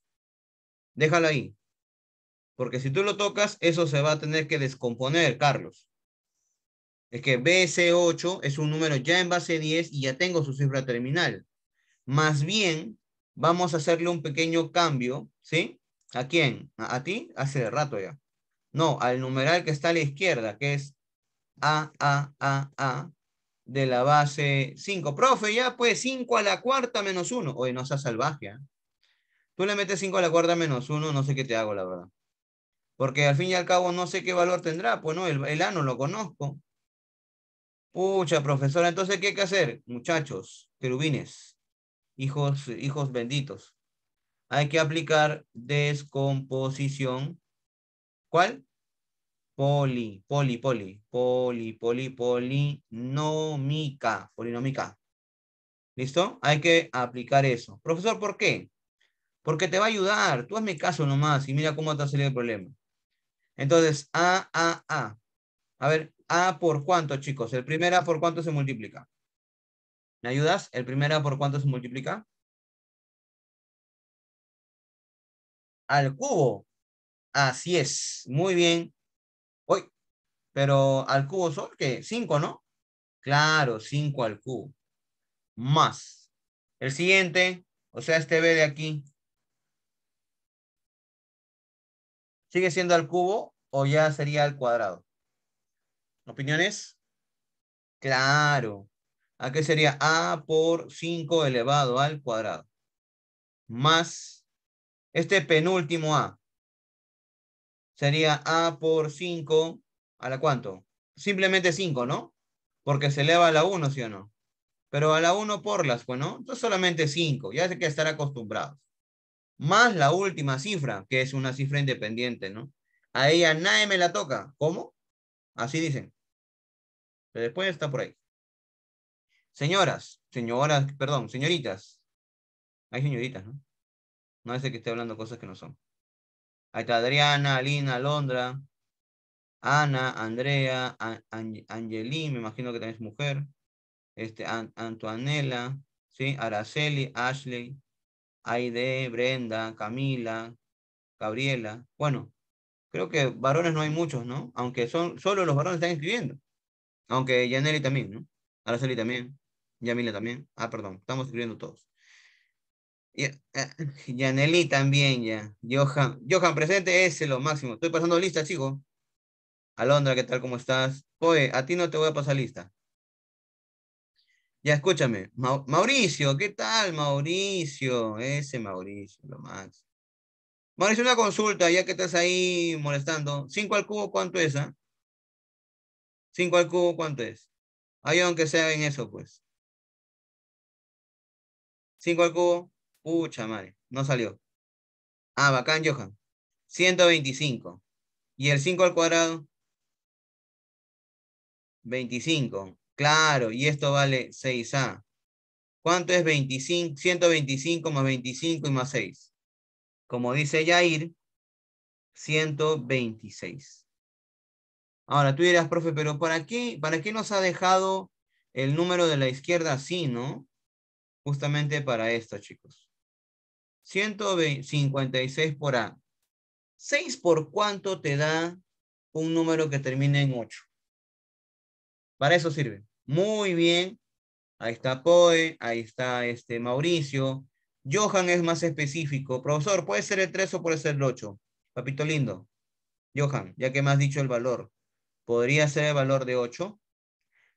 Speaker 1: déjalo ahí, porque si tú lo tocas, eso se va a tener que descomponer, Carlos es que bc 8 es un número ya en base 10 y ya tengo su cifra terminal. Más bien, vamos a hacerle un pequeño cambio, ¿sí? ¿A quién? ¿A, ti? Hace rato ya. No, al numeral que está a la izquierda, que es A, A, A, de la base 5. Profe, ya pues 5 a la cuarta menos 1. Oye, no seas salvaje. ¿ah? Tú le metes 5 a la cuarta menos 1, no sé qué te hago, la verdad. Porque al fin y al cabo no sé qué valor tendrá. Pues no, el, el A no lo conozco. Pucha, profesora, entonces, ¿qué hay que hacer? Muchachos, querubines, hijos, hijos benditos. Hay que aplicar descomposición. ¿Cuál? Poli, poli, poli, poli, poli, polinómica, polinómica. ¿Listo? Hay que aplicar eso. Profesor, ¿por qué? Porque te va a ayudar. Tú hazme caso nomás y mira cómo te ha salido el problema. Entonces, A, A, A. A ver, a por cuánto, chicos. El primero A por cuánto se multiplica. ¿Me ayudas?
Speaker 2: El primero A por cuánto se multiplica. Al cubo. Así es. Muy bien. Hoy.
Speaker 1: Pero al cubo son, que 5, ¿no? Claro, 5 al cubo. Más. El siguiente, o sea, este B de aquí. ¿Sigue siendo al cubo o ya sería al cuadrado? ¿Opiniones? Claro. qué sería A por 5 elevado al cuadrado. Más este penúltimo A. Sería A por 5 a la cuánto? Simplemente 5, ¿no? Porque se eleva a la 1, ¿sí o no? Pero a la 1 por las, pues, ¿no? Entonces solamente 5. Ya sé que estar acostumbrados. Más la última cifra, que es una cifra independiente, ¿no? A ella nadie me la toca. ¿Cómo? Así dicen. Pero después está por ahí. Señoras, señoras, perdón, señoritas. Hay señoritas, ¿no? No es que esté hablando cosas que no son. Ahí está Adriana, Alina, Alondra, Ana, Andrea, Angelín. me imagino que también es mujer. Este, Antoanela, ¿sí? Araceli, Ashley, Aide, Brenda, Camila, Gabriela. Bueno, creo que varones no hay muchos, ¿no? Aunque son, solo los varones están escribiendo. Aunque Yaneli también, ¿no? Araceli también. Yamila también. Ah, perdón, estamos escribiendo todos. Yanely eh, Yaneli también, ya. Johan, Johan presente, ese es lo máximo. Estoy pasando lista, chico. Alondra, ¿qué tal? ¿Cómo estás? Poe, a ti no te voy a pasar lista. Ya, escúchame. Mauricio, ¿qué tal, Mauricio? Ese Mauricio, lo máximo. Mauricio, una consulta, ya que estás ahí molestando. 5 al cubo, ¿cuánto es?
Speaker 2: 5 ah? al cubo, ¿cuánto es? Ahí aunque sea en eso, pues. 5 al cubo, pucha madre, no salió. Ah,
Speaker 1: bacán, Johan. 125. ¿Y el 5 al cuadrado? 25. Claro, y esto vale 6A. ¿Cuánto es 25? 125 más 25 y más 6 como dice Yair, 126. Ahora tú dirás, profe, pero ¿para qué, para qué nos ha dejado el número de la izquierda así, no? Justamente para esto, chicos. 156 por A. 6 por cuánto te da un número que termine en 8. Para eso sirve. Muy bien. Ahí está Poe, ahí está este Mauricio, Johan es más específico. Profesor, ¿puede ser el 3 o puede ser el 8? Papito lindo. Johan, ya que me has dicho el valor, ¿podría ser el valor de 8?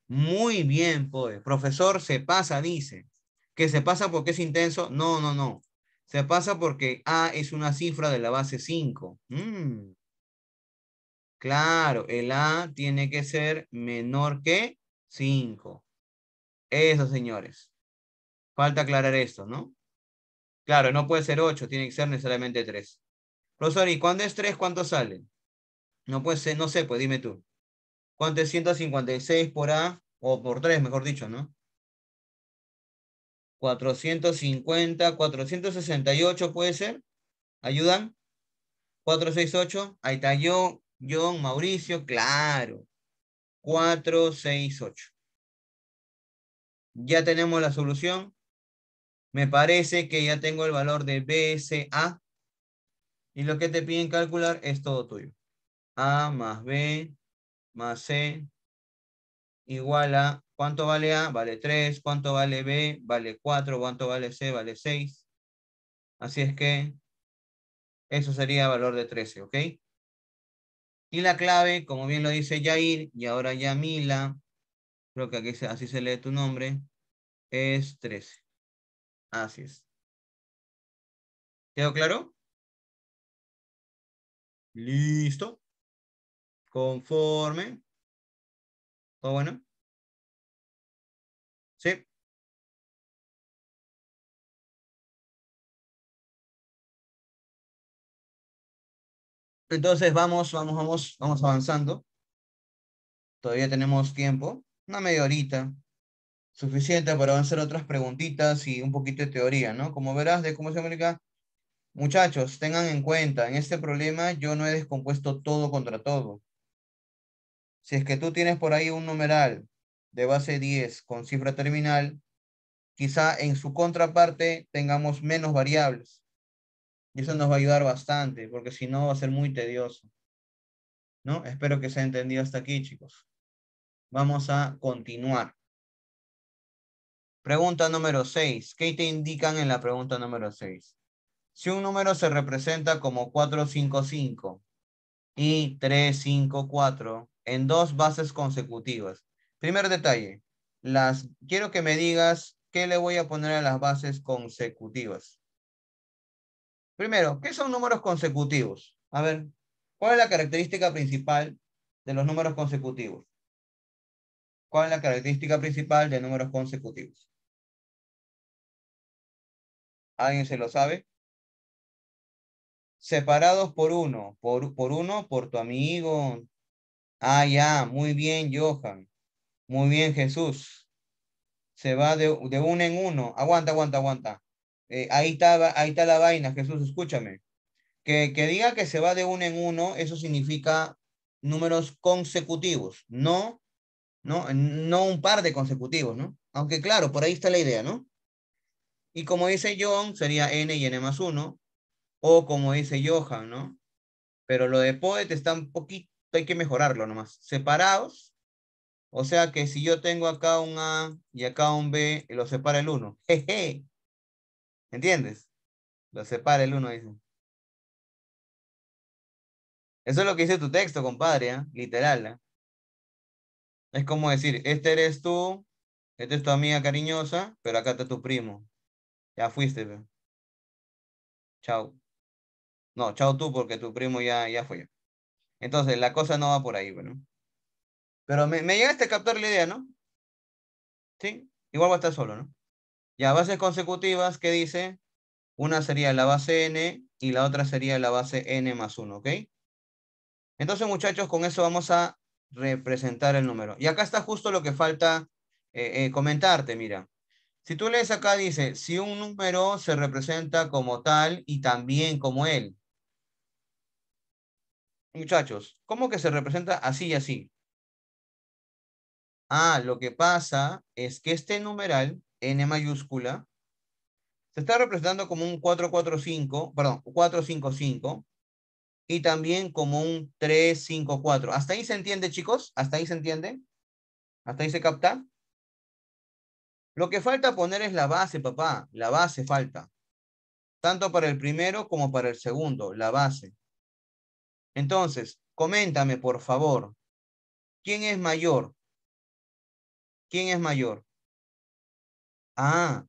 Speaker 1: Muy bien, pues. Profesor, se pasa, dice. ¿Que se pasa porque es intenso? No, no, no. Se pasa porque A es una cifra de la base 5. Mm. Claro, el A tiene que ser menor que 5. Eso, señores. Falta aclarar esto, ¿no? Claro, no puede ser 8, tiene que ser necesariamente 3. Profesor, ¿y cuándo es 3, cuánto sale? No puede ser, no sé, pues dime tú. ¿Cuánto es 156 por A? O por 3, mejor dicho, ¿no? 450, 468 puede ser. ¿Ayudan? 468. Ahí está yo, John, Mauricio, claro. 468. Ya tenemos la solución. Me parece que ya tengo el valor de A. Y lo que te piden calcular es todo tuyo. A más B más C igual a, ¿cuánto vale A? Vale 3, ¿cuánto vale B? Vale 4, ¿cuánto vale C? Vale 6. Así es que eso sería valor de 13, ¿ok? Y la clave, como bien lo dice Yair, y ahora Yamila, creo que aquí así se lee tu nombre, es
Speaker 2: 13. Así es. ¿Quedó claro? Listo. Conforme. ¿Todo bueno? Sí. Entonces vamos, vamos, vamos, vamos avanzando.
Speaker 1: Todavía tenemos tiempo. Una media horita, suficiente para hacer otras preguntitas y un poquito de teoría, ¿no? Como verás, de cómo se comunica, muchachos, tengan en cuenta, en este problema yo no he descompuesto todo contra todo. Si es que tú tienes por ahí un numeral de base 10 con cifra terminal, quizá en su contraparte tengamos menos variables. Y eso nos va a ayudar bastante, porque si no va a ser muy tedioso. ¿No? Espero que se haya entendido hasta aquí, chicos. Vamos a continuar. Pregunta número 6. ¿Qué te indican en la pregunta número 6? Si un número se representa como 455 y 354 en dos bases consecutivas. Primer detalle, las, quiero que me digas qué le voy a poner a las bases consecutivas. Primero, ¿qué son números consecutivos? A ver, ¿cuál es la característica principal de los números consecutivos?
Speaker 2: ¿Cuál es la característica principal de números consecutivos? ¿Alguien se lo sabe? Separados por uno, por, por uno, por tu amigo. Ah, ya,
Speaker 1: muy bien, Johan. Muy bien, Jesús. Se va de, de uno en uno. Aguanta, aguanta, aguanta. Eh, ahí, está, ahí está la vaina, Jesús, escúchame. Que, que diga que se va de uno en uno, eso significa números consecutivos, no, no, no un par de consecutivos, ¿no? Aunque claro, por ahí está la idea, ¿no? Y como dice John, sería n y n más 1, o como dice Johan, ¿no? Pero lo de poet está un poquito, hay que mejorarlo nomás. Separados, o sea que si yo tengo acá un A y acá un B, lo separa el
Speaker 2: 1. Jeje. ¿Entiendes? Lo separa el 1, dice. Eso es lo que dice tu texto, compadre, ¿ah? literal. ¿ah?
Speaker 1: Es como decir, este eres tú, esta es tu amiga cariñosa, pero acá está tu primo. Ya fuiste, Chao. No, chao tú porque tu primo ya, ya fue. Entonces, la cosa no va por ahí, bueno. Pero me, llega llegaste a captar la idea, ¿no? Sí, igual va a estar solo, ¿no? Ya, bases consecutivas, ¿qué dice? Una sería la base n y la otra sería la base n más 1, ¿ok? Entonces, muchachos, con eso vamos a representar el número. Y acá está justo lo que falta eh, eh, comentarte, mira. Si tú lees acá, dice, si un número se representa como tal y también como él. Muchachos, ¿cómo que se representa así y así? Ah, lo que pasa es que este numeral, n mayúscula, se está representando como un 445, perdón, 455, y también como un 354. ¿Hasta ahí se entiende, chicos? ¿Hasta ahí se entiende? ¿Hasta ahí se capta? Lo que falta poner es la base, papá. La base falta. Tanto para el primero como para el segundo,
Speaker 2: la base. Entonces, coméntame, por favor, ¿quién es mayor? ¿Quién es mayor? Ah,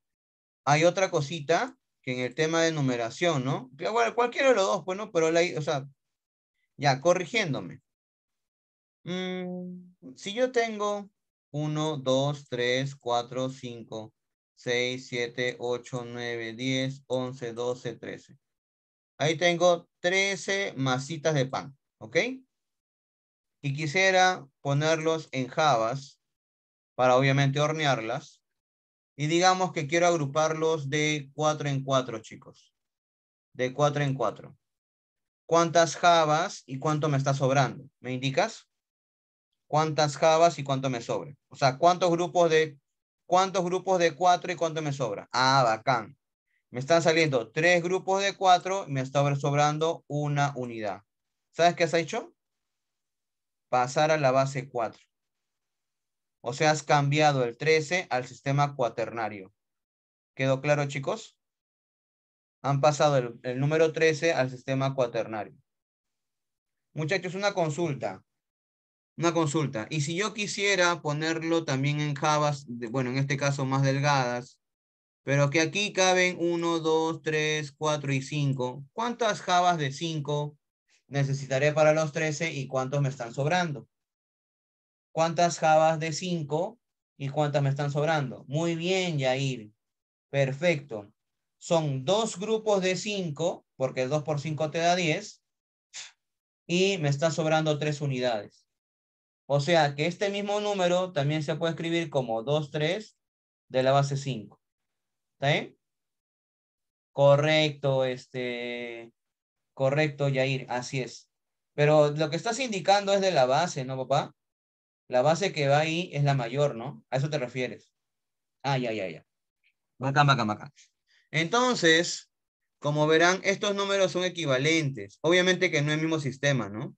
Speaker 1: hay otra cosita que en el tema de numeración, ¿no? Bueno, cualquiera de los dos, bueno, pues, Pero, la, o sea, ya, corrigiéndome. Mm, si yo tengo 1, 2, 3, 4, 5, 6, 7, 8, 9, 10, 11, 12, 13. Ahí tengo 13 masitas de pan, ¿ok? Y quisiera ponerlos en jabas para obviamente hornearlas. Y digamos que quiero agruparlos de 4 en 4, chicos. De 4 en 4. ¿Cuántas jabas y cuánto me está sobrando? ¿Me indicas? cuántas javas y cuánto me sobra. O sea, cuántos grupos de, cuántos grupos de cuatro y cuánto me sobra. Ah, bacán. Me están saliendo tres grupos de cuatro y me está sobrando una unidad. ¿Sabes qué has hecho? Pasar a la base cuatro. O sea, has cambiado el 13 al sistema cuaternario. ¿Quedó claro, chicos? Han pasado el número 13 al sistema cuaternario. Muchachos, una consulta. Una consulta. Y si yo quisiera ponerlo también en jabas, bueno, en este caso más delgadas, pero que aquí caben 1, 2, 3, 4 y 5, ¿cuántas jabas de 5 necesitaré para los 13 y cuántos me están sobrando? ¿Cuántas jabas de 5 y cuántas me están sobrando? Muy bien, Yair. Perfecto. Son dos grupos de 5, porque 2 por 5 te da 10, y me está sobrando 3 unidades. O sea que este mismo número también se puede escribir como 2, 3 de la base 5. ¿Está bien? Correcto, este. Correcto, Yair, así es. Pero lo que estás indicando es de la base, ¿no, papá? La base que va ahí es la mayor, ¿no? A eso te refieres. Ah, ya, ya, ya. Bacán, bacán, bacán. Entonces, como verán, estos números son equivalentes. Obviamente que no es el mismo sistema, ¿no?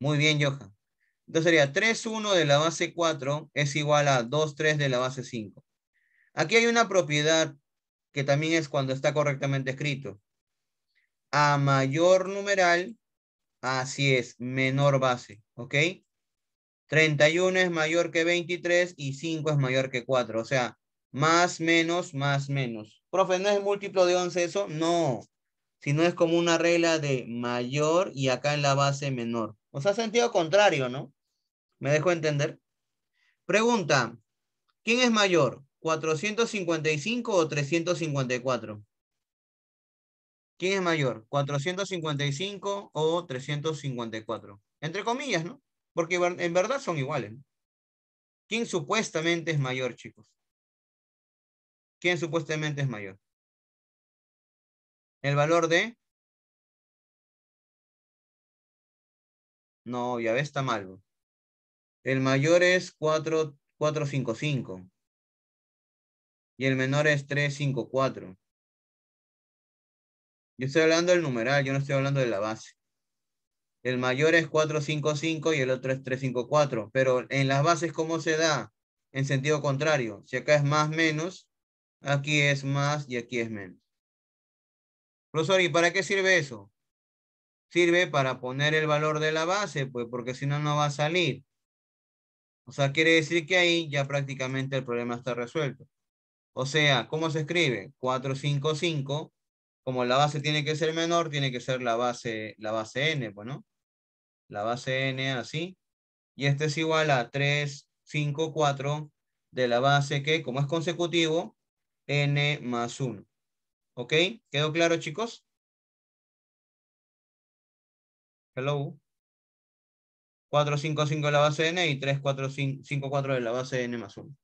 Speaker 1: Muy bien, Johan. Entonces sería 3, 1 de la base 4 es igual a 2, 3 de la base 5. Aquí hay una propiedad que también es cuando está correctamente escrito. A mayor numeral, así es, menor base, ¿ok? 31 es mayor que 23 y 5 es mayor que 4. O sea, más, menos, más, menos. Profe, ¿no es múltiplo de 11 eso? No. Sino es como una regla de mayor y acá en la base menor. O sea, sentido contrario, ¿no? ¿Me dejo entender? Pregunta, ¿quién es mayor? ¿455 o 354? ¿Quién es mayor? ¿455 o 354? Entre comillas, ¿no? Porque en verdad
Speaker 2: son iguales. ¿Quién supuestamente es mayor, chicos? ¿Quién supuestamente es mayor? El valor de... No, ya ves, está mal. El mayor es cinco Y el
Speaker 1: menor es 354. Yo estoy hablando del numeral, yo no estoy hablando de la base. El mayor es 455 y el otro es 354. Pero en las bases, ¿cómo se da? En sentido contrario. Si acá es más menos, aquí es más y aquí es menos. Profesor, ¿y para qué sirve eso? Sirve para poner el valor de la base, pues porque si no, no va a salir. O sea, quiere decir que ahí ya prácticamente el problema está resuelto. O sea, ¿cómo se escribe? 4, 5, 5. Como la base tiene que ser menor, tiene que ser la base, la base n, Bueno, pues, La base n así. Y este es igual a 3, 5, 4 de la base que, como es consecutivo,
Speaker 2: n más 1. ¿Ok? ¿Quedó claro, chicos? Hello. 4-5-5 de la base n y 3-4-5-4 de la base n más 1.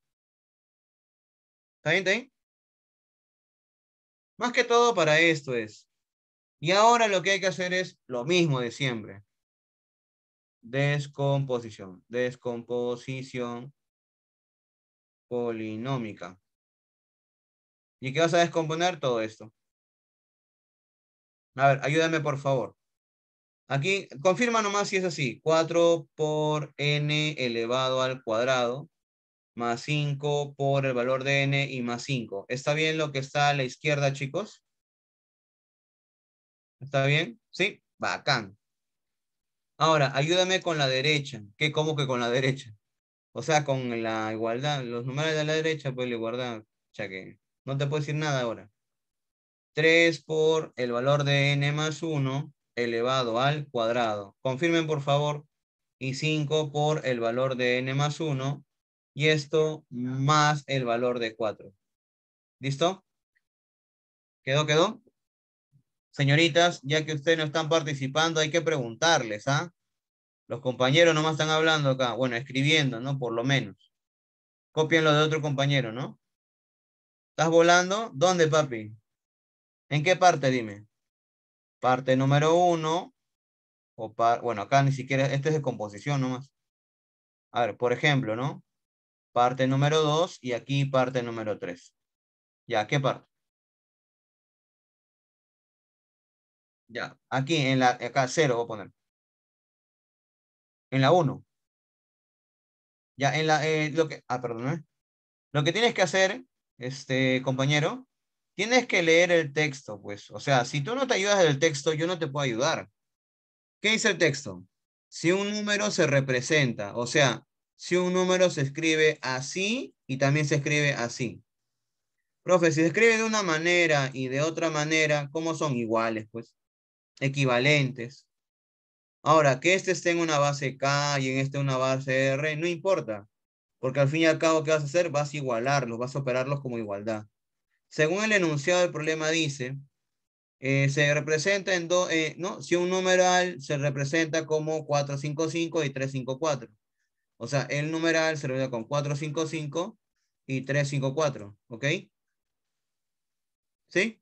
Speaker 2: ¿Está bien, está Más que todo para esto es. Y ahora lo que
Speaker 1: hay que hacer es lo mismo de siempre. Descomposición.
Speaker 2: Descomposición polinómica. ¿Y qué vas a descomponer? Todo esto. A ver, ayúdame por
Speaker 1: favor. Aquí, confirma nomás si es así. 4 por n elevado al cuadrado más 5 por el valor de n y más 5. ¿Está bien lo que está a la izquierda, chicos? ¿Está bien? ¿Sí? Bacán. Ahora, ayúdame con la derecha. ¿Qué? ¿Cómo que con la derecha? O sea, con la igualdad. Los números de la derecha, pues la igualdad. que No te puedo decir nada ahora. 3 por el valor de n más 1 elevado al cuadrado. Confirmen por favor. Y 5 por el valor de n más 1. Y esto más el valor de 4. ¿Listo? ¿Quedó, quedó? Señoritas, ya que ustedes no están participando, hay que preguntarles, ¿ah? Los compañeros no nomás están hablando acá, bueno, escribiendo, ¿no? Por lo menos. copien lo de otro compañero, ¿no? ¿Estás volando? ¿Dónde, papi? ¿En qué parte, dime? Parte número uno, o bueno, acá ni siquiera, este es de composición nomás.
Speaker 2: A ver, por ejemplo, ¿no? Parte número dos. y aquí parte número tres. Ya, ¿qué parte? Ya, aquí en la, acá cero voy a poner. En la uno. Ya, en la, eh, lo que, ah, perdón, ¿eh? Lo que tienes que hacer, este,
Speaker 1: compañero, tienes que leer el texto, pues. O sea, si tú no te ayudas del texto, yo no te puedo ayudar. ¿Qué dice el texto? Si un número se representa, o sea, si un número se escribe así y también se escribe así. Profe, si se escribe de una manera y de otra manera, ¿cómo son iguales, pues? Equivalentes. Ahora, que este esté en una base K y en este una base R, no importa. Porque al fin y al cabo, ¿qué vas a hacer? Vas a igualarlos, vas a operarlos como igualdad. Según el enunciado el problema dice, eh, se representa en dos, eh, no, si un numeral se representa como 455 y 354. O sea, el numeral se representa con 455 y 354, ¿ok? ¿Sí?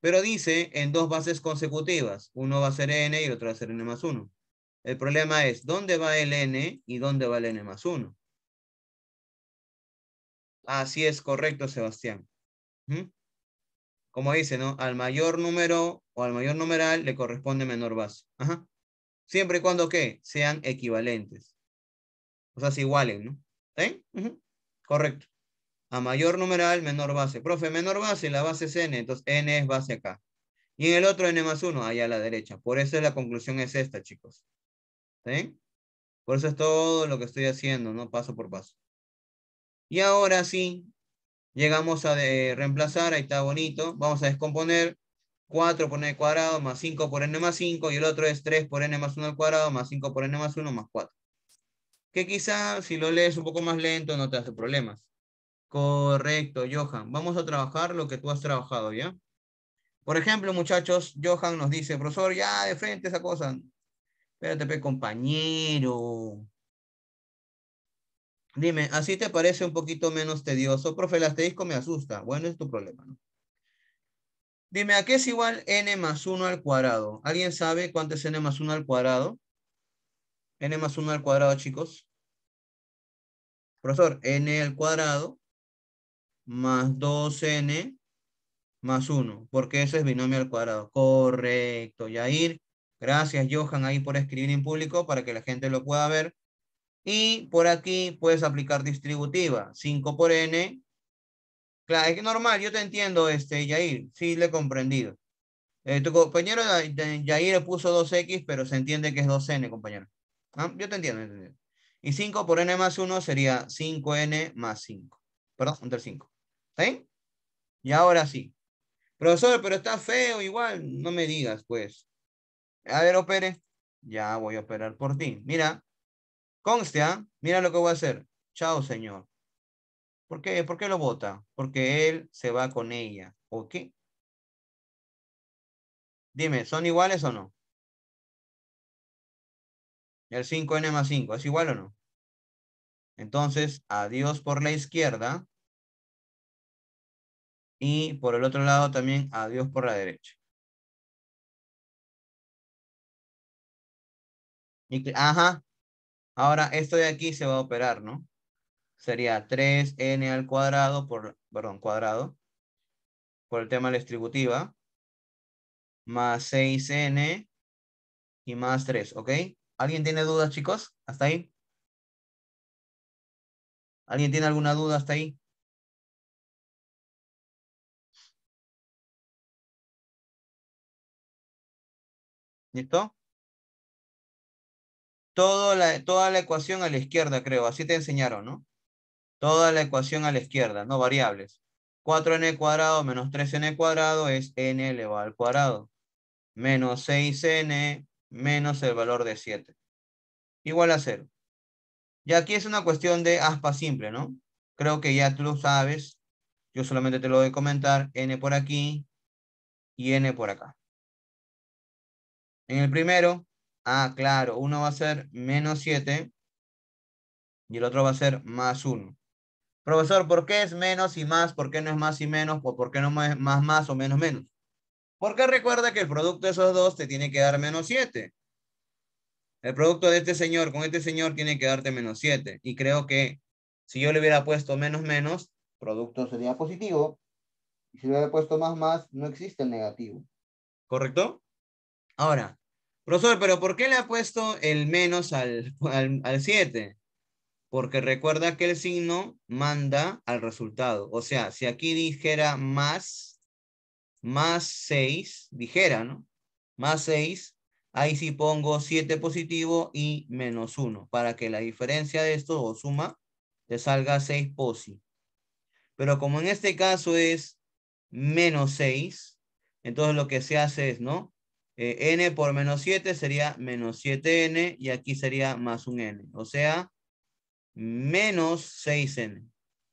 Speaker 1: Pero dice en dos bases consecutivas. Uno va a ser n y otro va a ser n más 1. El problema es, ¿dónde va el n y dónde va el n más 1? Así es correcto, Sebastián. Como dice, ¿no? Al mayor número o al mayor numeral le corresponde menor base. Ajá. Siempre y cuando, ¿qué? Sean equivalentes. O sea, se igualen, ¿no? ¿Sí? Correcto. A mayor numeral, menor base. Profe, menor base, la base es n, entonces n es base acá. Y en el otro n más 1, allá a la derecha. Por eso la conclusión es esta, chicos. ¿Sí? Por eso es todo lo que estoy haciendo, ¿no? Paso por paso. Y ahora sí, Llegamos a de reemplazar, ahí está bonito. Vamos a descomponer 4 por n cuadrado más 5 por n más 5 y el otro es 3 por n más 1 al cuadrado más 5 por n más 1 más 4. Que quizás si lo lees un poco más lento no te hace problemas. Correcto, Johan. Vamos a trabajar lo que tú has trabajado, ¿ya? Por ejemplo, muchachos, Johan nos dice, profesor, ya de frente esa cosa. Espérate, compañero. Dime, ¿así te parece un poquito menos tedioso? Profe, el asterisco me asusta. Bueno, es tu problema, ¿no? Dime, ¿a qué es igual n más 1 al cuadrado? ¿Alguien sabe cuánto es n más 1 al cuadrado? n más 1 al cuadrado, chicos. Profesor, n al cuadrado más 2n más 1, porque eso es binomio al cuadrado. Correcto, Yair. Gracias, Johan, ahí por escribir en público para que la gente lo pueda ver. Y por aquí puedes aplicar distributiva. 5 por n. Claro, es que normal, yo te entiendo, este, Yair. Sí, le he comprendido. Eh, tu compañero Yair puso 2x, pero se entiende que es 2n, compañero. ¿Ah? Yo te entiendo, entiendo, Y 5 por n más 1 sería 5n más 5. Perdón, entre 5. ¿Está Y ahora sí. Profesor, pero está feo igual. No me digas, pues. A ver, opere. Ya voy a operar por ti. Mira, Conste, ¿ah? mira lo que voy a hacer. Chao, señor. ¿Por qué? ¿Por qué lo vota? Porque él
Speaker 2: se va con ella. ¿Ok? Dime, ¿son iguales o no? El 5n más 5, ¿es igual o no? Entonces, adiós por la izquierda. Y por el otro lado también, adiós por la derecha. ajá, Ahora, esto de aquí
Speaker 1: se va a operar, ¿no? Sería 3n al cuadrado, por, perdón, cuadrado, por el tema de la distributiva, más 6n
Speaker 2: y más 3, ¿ok? ¿Alguien tiene dudas, chicos? ¿Hasta ahí? ¿Alguien tiene alguna duda hasta ahí? ¿Listo? toda la ecuación a la izquierda,
Speaker 1: creo. Así te enseñaron, ¿no? Toda la ecuación a la izquierda, no variables. 4n cuadrado menos 3n cuadrado es n elevado al cuadrado. Menos 6n menos el valor de 7. Igual a 0. Y aquí es una cuestión de aspa simple, ¿no? Creo que ya tú lo sabes. Yo solamente te lo voy a comentar. n por aquí y n por acá. En el primero, Ah, claro, uno va a ser menos 7 y el otro va a ser más 1. Profesor, ¿por qué es menos y más? ¿Por qué no es más y menos? ¿Por qué no es más más o menos menos? Porque recuerda que el producto de esos dos te tiene que dar menos 7. El producto de este señor con este señor tiene que darte menos 7. Y creo que si yo le hubiera puesto menos menos, producto sería positivo. Y si le hubiera puesto más más, no existe el negativo. ¿Correcto? Ahora, Profesor, pero ¿por qué le ha puesto el menos al 7? Porque recuerda que el signo manda al resultado. O sea, si aquí dijera más, más 6, dijera, ¿no? Más 6, ahí sí pongo 7 positivo y menos 1, para que la diferencia de esto o suma te salga 6 posi. Pero como en este caso es menos 6, entonces lo que se hace es, ¿no? Eh, n por menos 7 sería menos 7n y aquí sería más un n. O sea,
Speaker 2: menos 6n.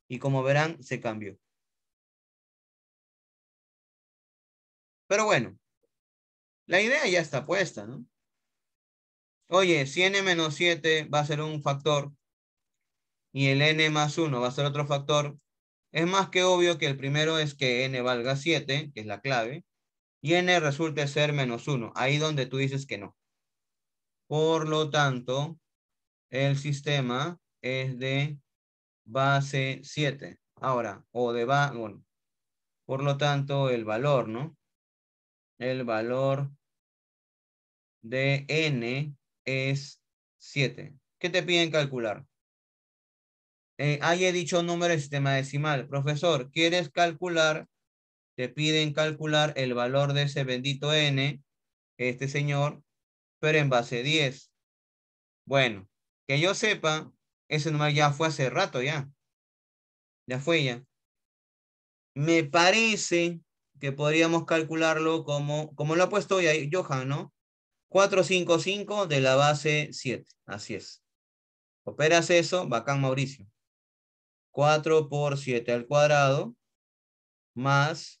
Speaker 2: Y como verán, se cambió. Pero bueno, la idea ya está puesta, ¿no? Oye, si n menos 7 va a ser un factor
Speaker 1: y el n más 1 va a ser otro factor, es más que obvio que el primero es que n valga 7, que es la clave, y n resulte ser menos 1, ahí donde tú dices que no. Por lo tanto, el sistema es de base 7. Ahora, o de va, bueno, por lo tanto, el valor, ¿no? El valor de n es 7. ¿Qué te piden calcular? Eh, ahí he dicho número de sistema decimal. Profesor, ¿quieres calcular te piden calcular el valor de ese bendito n, este señor, pero en base 10. Bueno, que yo sepa, ese número ya fue hace rato ya. Ya fue ya. Me parece que podríamos calcularlo como, como lo ha puesto hoy ahí, Johan, ¿no? 455 de la base 7. Así es. Operas eso, bacán Mauricio. 4 por 7 al cuadrado más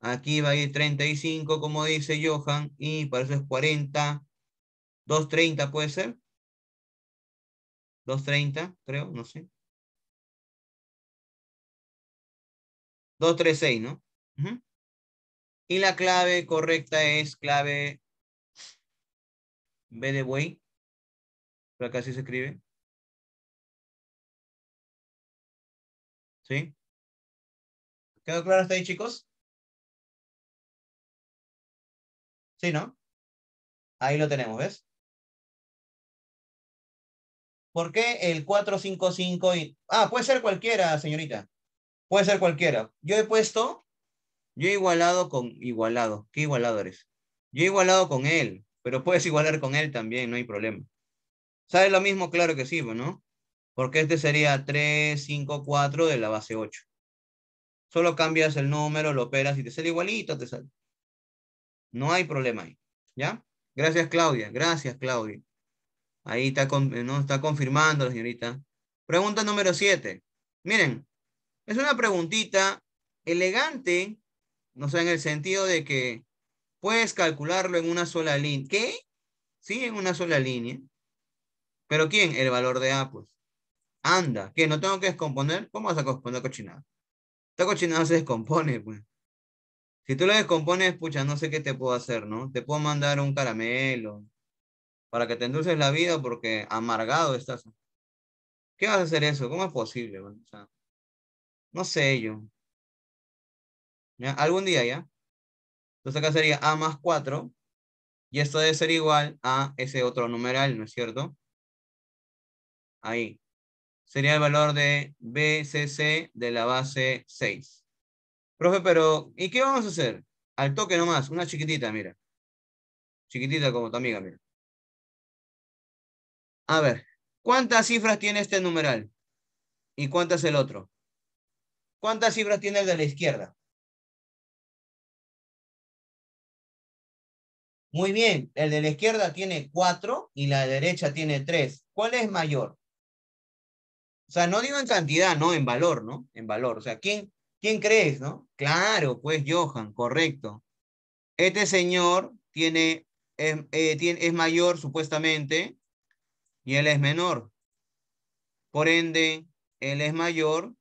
Speaker 1: Aquí va a ir 35, como dice Johan, y parece eso es
Speaker 2: 40. 230 puede ser. 230, creo, no sé. 236, ¿no? Y la clave correcta es clave B de buey. Pero acá sí se escribe. ¿Sí? ¿Quedó claro hasta ahí, chicos? ¿Sí, no? Ahí lo tenemos, ¿ves? ¿Por qué el 455? Y... Ah, puede ser cualquiera, señorita. Puede ser cualquiera. Yo he
Speaker 1: puesto, yo he igualado con igualado. ¿Qué igualado eres? Yo he igualado con él, pero puedes igualar con él también, no hay problema. ¿Sabes lo mismo? Claro que sí, pues, ¿no? Porque este sería 3, 5, 4 de la base 8. Solo cambias el número, lo operas y te sale igualito, te sale. No hay problema ahí. ¿Ya? Gracias, Claudia. Gracias, Claudia. Ahí está, eh, ¿no? está confirmando la señorita. Pregunta número siete. Miren, es una preguntita elegante, no sé, en el sentido de que puedes calcularlo en una sola línea. ¿Qué? Sí, en una sola línea. ¿Pero quién? El valor de A, pues. Anda, que no tengo que descomponer. ¿Cómo vas a descomponer cochinada? Esta cochinada se descompone, pues. Si tú lo descompones, pucha, no sé qué te puedo hacer, ¿no? Te puedo mandar un caramelo para que te endulces la vida porque amargado estás.
Speaker 2: ¿Qué vas a hacer eso? ¿Cómo es posible? no sé yo. Algún día ya. Entonces acá sería A más 4. Y
Speaker 1: esto debe ser igual a ese otro numeral, ¿no es cierto? Ahí. Sería el valor de BCC de la base 6. Profe, pero ¿y qué vamos a hacer? Al toque nomás, una chiquitita, mira. Chiquitita como tu amiga, mira. A ver, ¿cuántas cifras tiene
Speaker 2: este numeral? ¿Y cuántas el otro? ¿Cuántas cifras tiene el de la izquierda? Muy bien, el de la izquierda tiene cuatro y la derecha tiene tres. ¿Cuál es mayor?
Speaker 1: O sea, no digo en cantidad, no, en valor, ¿no? En valor. O sea, ¿quién, ¿Quién crees, no? Claro, pues Johan, correcto. Este señor tiene, es, eh, es mayor supuestamente y él es menor. Por ende, él es mayor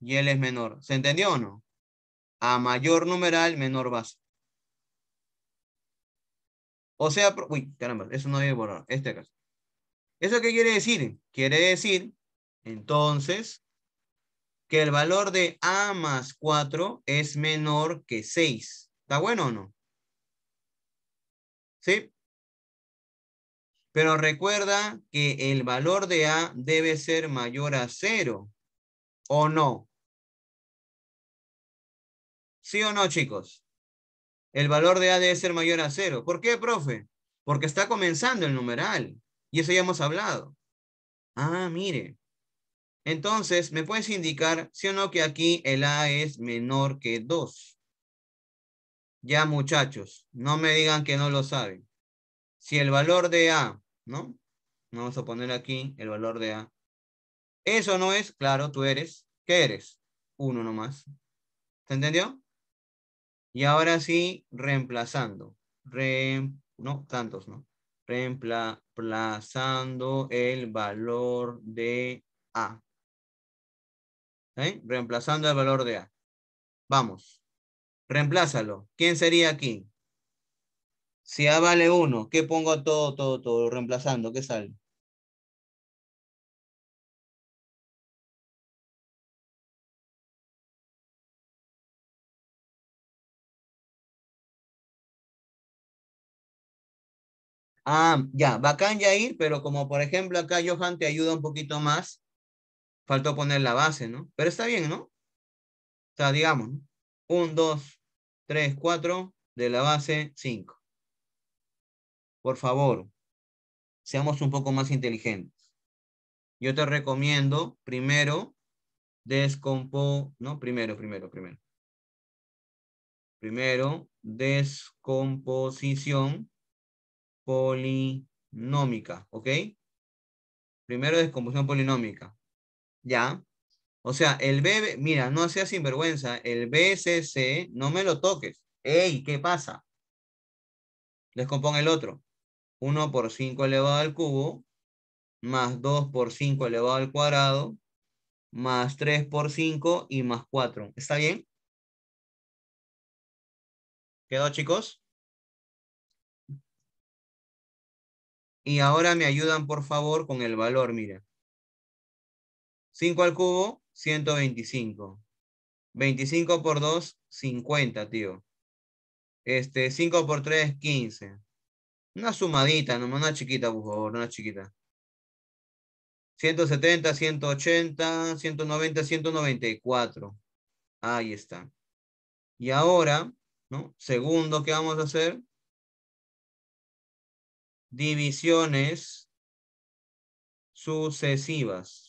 Speaker 1: y él es menor. ¿Se entendió o no? A mayor numeral, menor base. O sea, uy, caramba, eso no debe borrar, este caso. ¿Eso qué quiere decir? Quiere decir, entonces, que el valor de A más 4 es menor que 6. ¿Está bueno o no? ¿Sí? Pero recuerda que el valor de A debe ser mayor a 0. ¿O no? ¿Sí o no, chicos? El valor de A debe ser mayor a 0. ¿Por qué, profe? Porque está comenzando el numeral. Y eso ya hemos hablado. Ah, mire. Entonces, ¿me puedes indicar, sí o no, que aquí el A es menor que 2? Ya, muchachos, no me digan que no lo saben. Si el valor de A, ¿no? Vamos a poner aquí el valor de A. Eso no es, claro, tú eres. ¿Qué eres? Uno nomás. ¿Se entendió? Y ahora sí, reemplazando. no, tantos, ¿no? Reemplazando el valor de A. ¿eh? Reemplazando el valor de A. Vamos. Reemplázalo. ¿Quién sería aquí? Si A vale
Speaker 2: 1, ¿qué pongo todo, todo, todo? Reemplazando, ¿qué sale? Ah, ya, bacán ya ir, pero como por ejemplo acá Johan te ayuda un poquito
Speaker 1: más, faltó poner la base, ¿no? Pero está bien, ¿no? O sea, digamos, ¿no? 1, 2, 3, 4, de la base cinco. Por favor, seamos un poco más inteligentes. Yo te recomiendo primero descompo, ¿no? Primero, primero, primero. Primero, descomposición polinómica, ¿ok? Primero, descomposición polinómica. ¿ya? O sea, el B, mira, no sea sinvergüenza, el BCC, no me lo toques. ¡Ey! ¿Qué pasa? Les el otro. 1 por 5 elevado al cubo, más 2 por 5 elevado
Speaker 2: al cuadrado, más 3 por 5 y más 4. ¿Está bien? ¿Quedó, chicos? Y ahora me ayudan, por favor, con el valor, mira.
Speaker 1: 5 al cubo, 125. 25 por 2, 50, tío. Este, 5 por 3, 15. Una sumadita, nomás una chiquita, por favor, una chiquita. 170, 180, 190, 194. Ahí está.
Speaker 2: Y ahora, ¿no? Segundo, ¿qué vamos a hacer? Divisiones sucesivas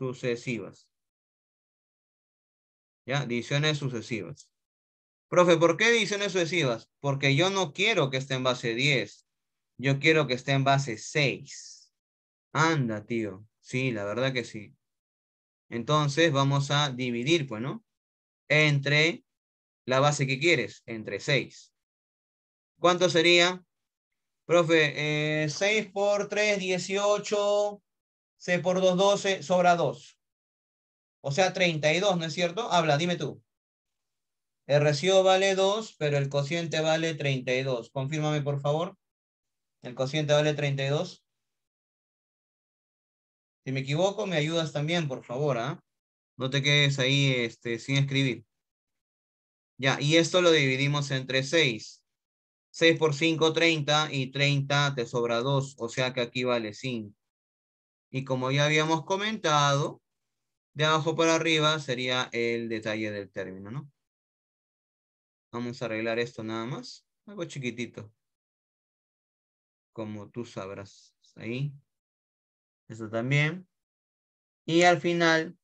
Speaker 2: sucesivas. ¿Ya?
Speaker 1: Divisiones sucesivas. Profe, ¿por qué divisiones sucesivas? Porque yo no quiero que esté en base 10. Yo quiero que esté en base 6. Anda, tío. Sí, la verdad que sí. Entonces vamos a dividir, pues, ¿no? Entre la base que quieres, entre 6. ¿Cuánto sería? Profe, 6 eh, por 3, 18. C por 2, 12, sobra 2. O sea, 32, ¿no es cierto? Habla, dime tú. El residuo vale 2, pero el cociente vale 32. Confírmame, por favor. El cociente vale 32. Si me equivoco, me ayudas también, por favor. ¿ah? No te quedes ahí este, sin escribir. Ya, y esto lo dividimos entre 6. 6 por 5, 30. Y 30 te sobra 2. O sea que aquí vale 5. Y como ya habíamos comentado, de abajo para arriba sería el detalle del término, ¿no? Vamos a arreglar esto nada más. Algo chiquitito. Como tú sabrás. Ahí. Eso también. Y al final,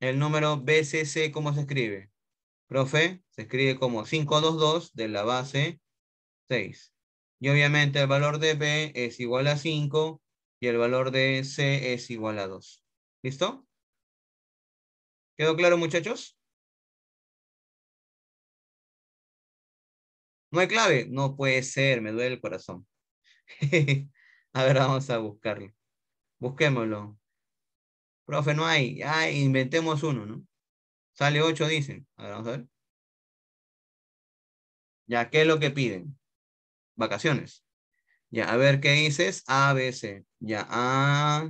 Speaker 1: el número BCC, ¿cómo se escribe? Profe, se escribe como 522 de la base 6. Y obviamente el valor de B es igual a 5 y el valor de C
Speaker 2: es igual a 2. ¿Listo? ¿Quedó claro, muchachos? ¿No hay clave? No puede ser, me duele el corazón. a ver, vamos a buscarlo. Busquémoslo.
Speaker 1: Profe, no hay. Ya ah, inventemos uno, ¿no? Sale 8, dicen. A ver, vamos a ver. Ya, ¿qué es lo que piden? Vacaciones. Ya, a ver, ¿qué dices? A, B, C. Ya, ah,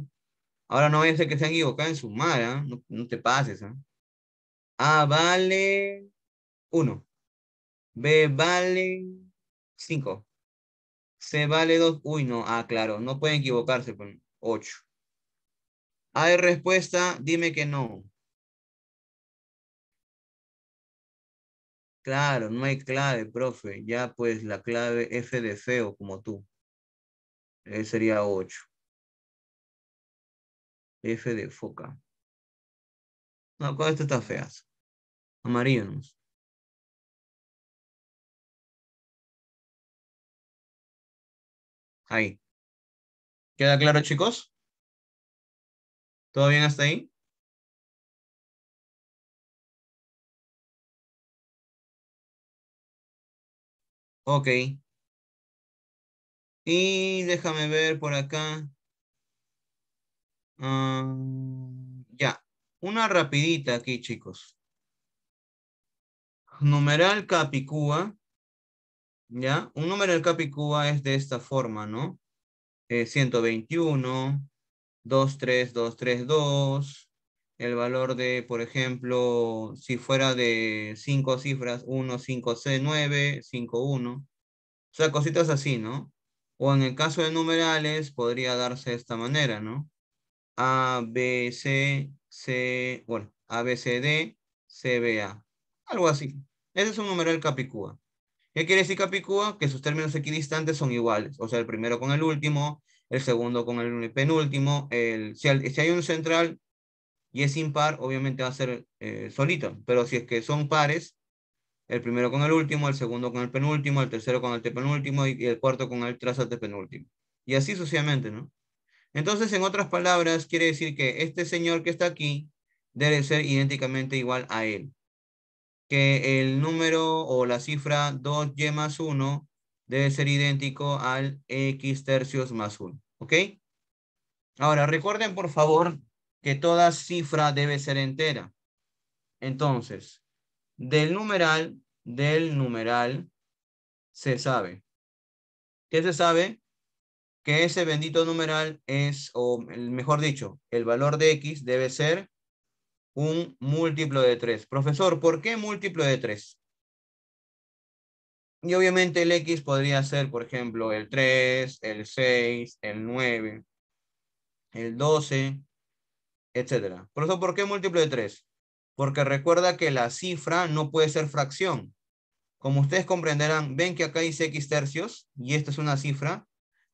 Speaker 1: Ahora no vaya a ser que se han equivocado en sumar, ¿ah? no, te pases. ¿eh? A vale 1. B vale 5. C vale 2. Uy, no. Ah, claro. No pueden equivocarse con 8. Hay respuesta. Dime que no. Claro, no hay clave, profe. Ya pues la clave F de
Speaker 2: feo, como tú. sería 8. F de foca. No, con esto está feas. Amarillos. Ahí. ¿Queda claro, chicos? ¿Todo bien hasta ahí? Ok. Y déjame ver por acá.
Speaker 1: Mm, ya, una rapidita aquí, chicos. Numeral capicúa. ¿Ya? Un numeral capicúa es de esta forma, ¿no? Eh, 121, 23232 2. El valor de, por ejemplo, si fuera de cinco cifras, 1, 5, C, 9, 5, 1. O sea, cositas así, ¿no? O en el caso de numerales podría darse de esta manera, ¿no? A, B, C, C, bueno, A, B, C, D, C, B, A. Algo así. Ese es un numeral capicúa. ¿Qué quiere decir capicúa? Que sus términos equidistantes son iguales. O sea, el primero con el último, el segundo con el penúltimo. El, si, hay un central y es impar, obviamente va a ser eh, solito. Pero si es que son pares, el primero con el último, el segundo con el penúltimo, el tercero con el penúltimo y, el cuarto con el penúltimo. Y así sucesivamente, ¿no? Entonces, en otras palabras, quiere decir que este señor que está aquí debe ser idénticamente igual a él. Que el número o la cifra 2y más 1 debe ser idéntico al x tercios más 1. ¿Ok? Ahora, recuerden por favor que toda cifra debe ser entera. Entonces, del numeral, del numeral, se sabe. ¿Qué se sabe? ese bendito numeral es, o mejor dicho, el valor de x debe ser un múltiplo de 3. Profesor, ¿por qué múltiplo de 3? Y obviamente el x podría ser, por ejemplo, el 3, el 6, el 9, el 12, etc. Profesor, ¿por qué múltiplo de 3? Porque recuerda que la cifra no puede ser fracción. Como ustedes comprenderán, ven que acá dice x tercios y esta es una cifra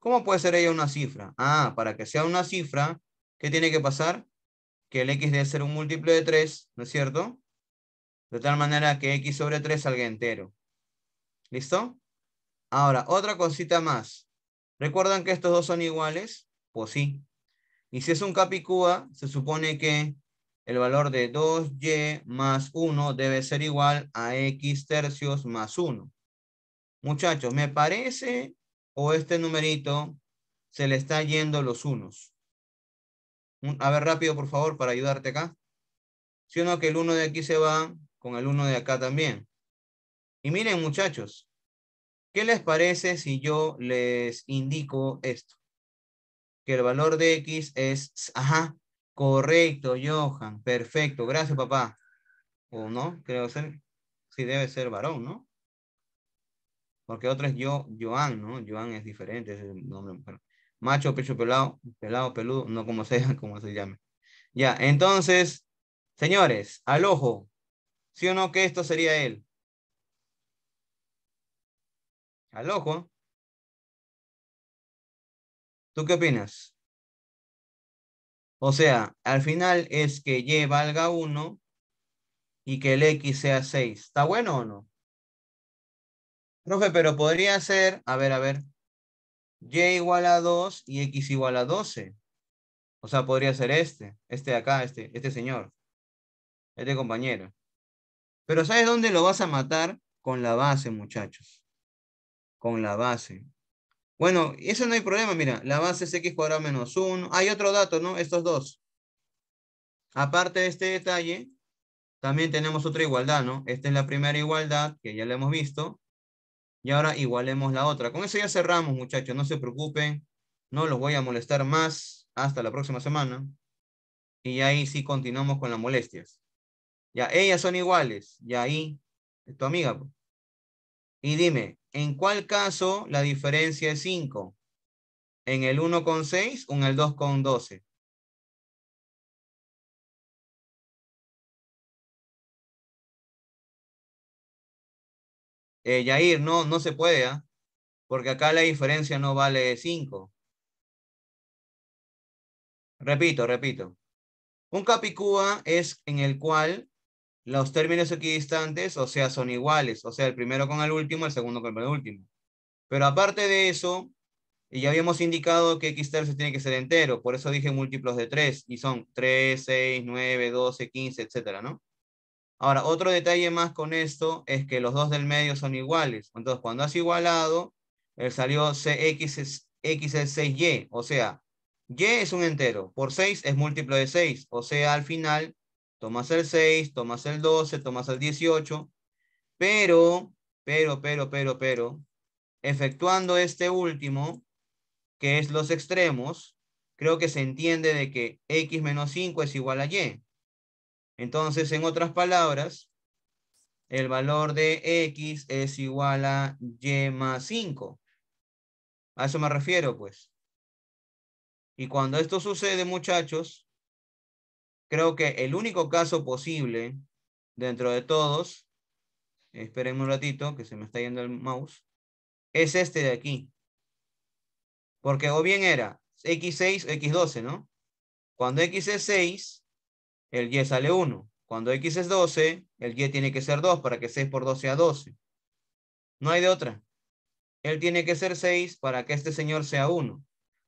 Speaker 1: ¿Cómo puede ser ella una cifra? Ah, para que sea una cifra, ¿qué tiene que pasar? Que el x debe ser un múltiplo de 3, ¿no es cierto? De tal manera que x sobre 3 salga entero. ¿Listo? Ahora, otra cosita más. ¿Recuerdan que estos dos son iguales? Pues sí. Y si es un capicúa, se supone que el valor de 2y más 1 debe ser igual a x tercios más 1. Muchachos, me parece o este numerito se le está yendo los unos. A ver, rápido, por favor, para ayudarte acá. Si uno que el uno de aquí se va con el uno de acá también. Y miren, muchachos, ¿qué les parece si yo les indico esto? Que el valor de X es, ajá, correcto, Johan, perfecto, gracias, papá. ¿O no? Creo ser, sí debe ser varón, ¿no? porque otro es yo, Joan, ¿no? Joan es diferente, es el nombre Macho, pecho pelado, pelado, peludo, no como sea, como se llame. Ya, entonces, señores, al ojo, ¿sí o no
Speaker 2: que esto sería él? Al ojo. ¿Tú qué opinas? O sea, al final es que Y valga 1 y que el X sea
Speaker 1: 6. ¿Está bueno o no? Profe, pero podría ser, a ver, a ver, y igual a 2 y x igual a 12. O sea, podría ser este, este de acá, este, este señor, este compañero. Pero ¿sabes dónde lo vas a matar? Con la base, muchachos. Con la base. Bueno, eso no hay problema, mira, la base es x cuadrado menos 1. Hay otro dato, ¿no? Estos dos. Aparte de este detalle, también tenemos otra igualdad, ¿no? Esta es la primera igualdad que ya la hemos visto y ahora igualemos la otra. Con eso ya cerramos, muchachos. No se preocupen. No los voy a molestar más hasta la próxima semana. Y ahí sí continuamos con las molestias. Ya, ellas son iguales. Y ahí, tu amiga. Pues. Y dime, ¿en cuál caso la diferencia
Speaker 2: es 5? En el 1.6 con o en el 2.12. con Eh, Yair, no, no se puede, ¿ah? porque acá la diferencia no vale 5. Repito,
Speaker 1: repito. Un capicúa es en el cual los términos equidistantes, o sea, son iguales, o sea, el primero con el último, el segundo con el último. Pero aparte de eso, ya habíamos indicado que x tercio tiene que ser entero, por eso dije múltiplos de 3, y son 3, 6, 9, 12, 15, etcétera, ¿no? Ahora, otro detalle más con esto es que los dos del medio son iguales. Entonces, cuando has igualado, él eh, salió CX es, X es 6Y. O sea, Y es un entero. Por 6 es múltiplo de 6. O sea, al final, tomas el 6, tomas el 12, tomas el 18. Pero, pero, pero, pero, pero, efectuando este último, que es los extremos, creo que se entiende de que X menos 5 es igual a Y. Entonces, en otras palabras, el valor de X es igual a Y más 5. A eso me refiero, pues. Y cuando esto sucede, muchachos, creo que el único caso posible dentro de todos, esperen un ratito que se me está yendo el mouse, es este de aquí. Porque o bien era X6 o X12, ¿no? Cuando X es 6, el y sale 1. Cuando x es 12, el y tiene que ser 2 para que 6 por 2 sea 12. No hay de otra. Él tiene que ser 6 para que este señor sea 1.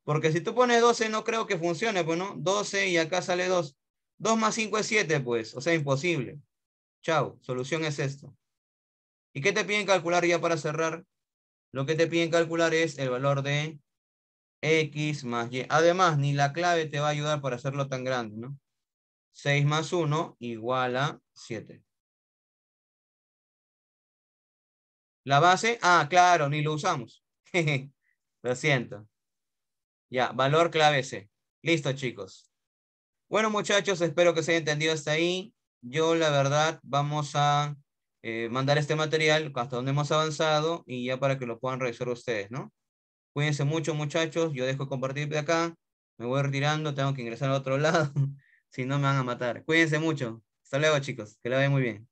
Speaker 1: Porque si tú pones 12, no creo que funcione, pues no. 12 y acá sale 2. 2 más 5 es 7, pues. O sea, imposible. Chao. Solución es esto. ¿Y qué te piden calcular ya para cerrar? Lo que te piden calcular es el valor de x más y. Además, ni la clave te va a ayudar para hacerlo tan grande, ¿no? 6 más 1 igual a 7. La base, ah, claro, ni lo usamos. lo siento. Ya, valor clave C. Listo, chicos. Bueno, muchachos, espero que se haya entendido hasta ahí. Yo, la verdad, vamos a eh, mandar este material hasta donde hemos avanzado y ya para que lo puedan revisar ustedes, ¿no? Cuídense mucho, muchachos. Yo dejo compartir de acá. Me voy retirando, tengo que ingresar al otro
Speaker 2: lado. Si no, me van a matar. Cuídense mucho. Hasta luego, chicos. Que la vean muy bien.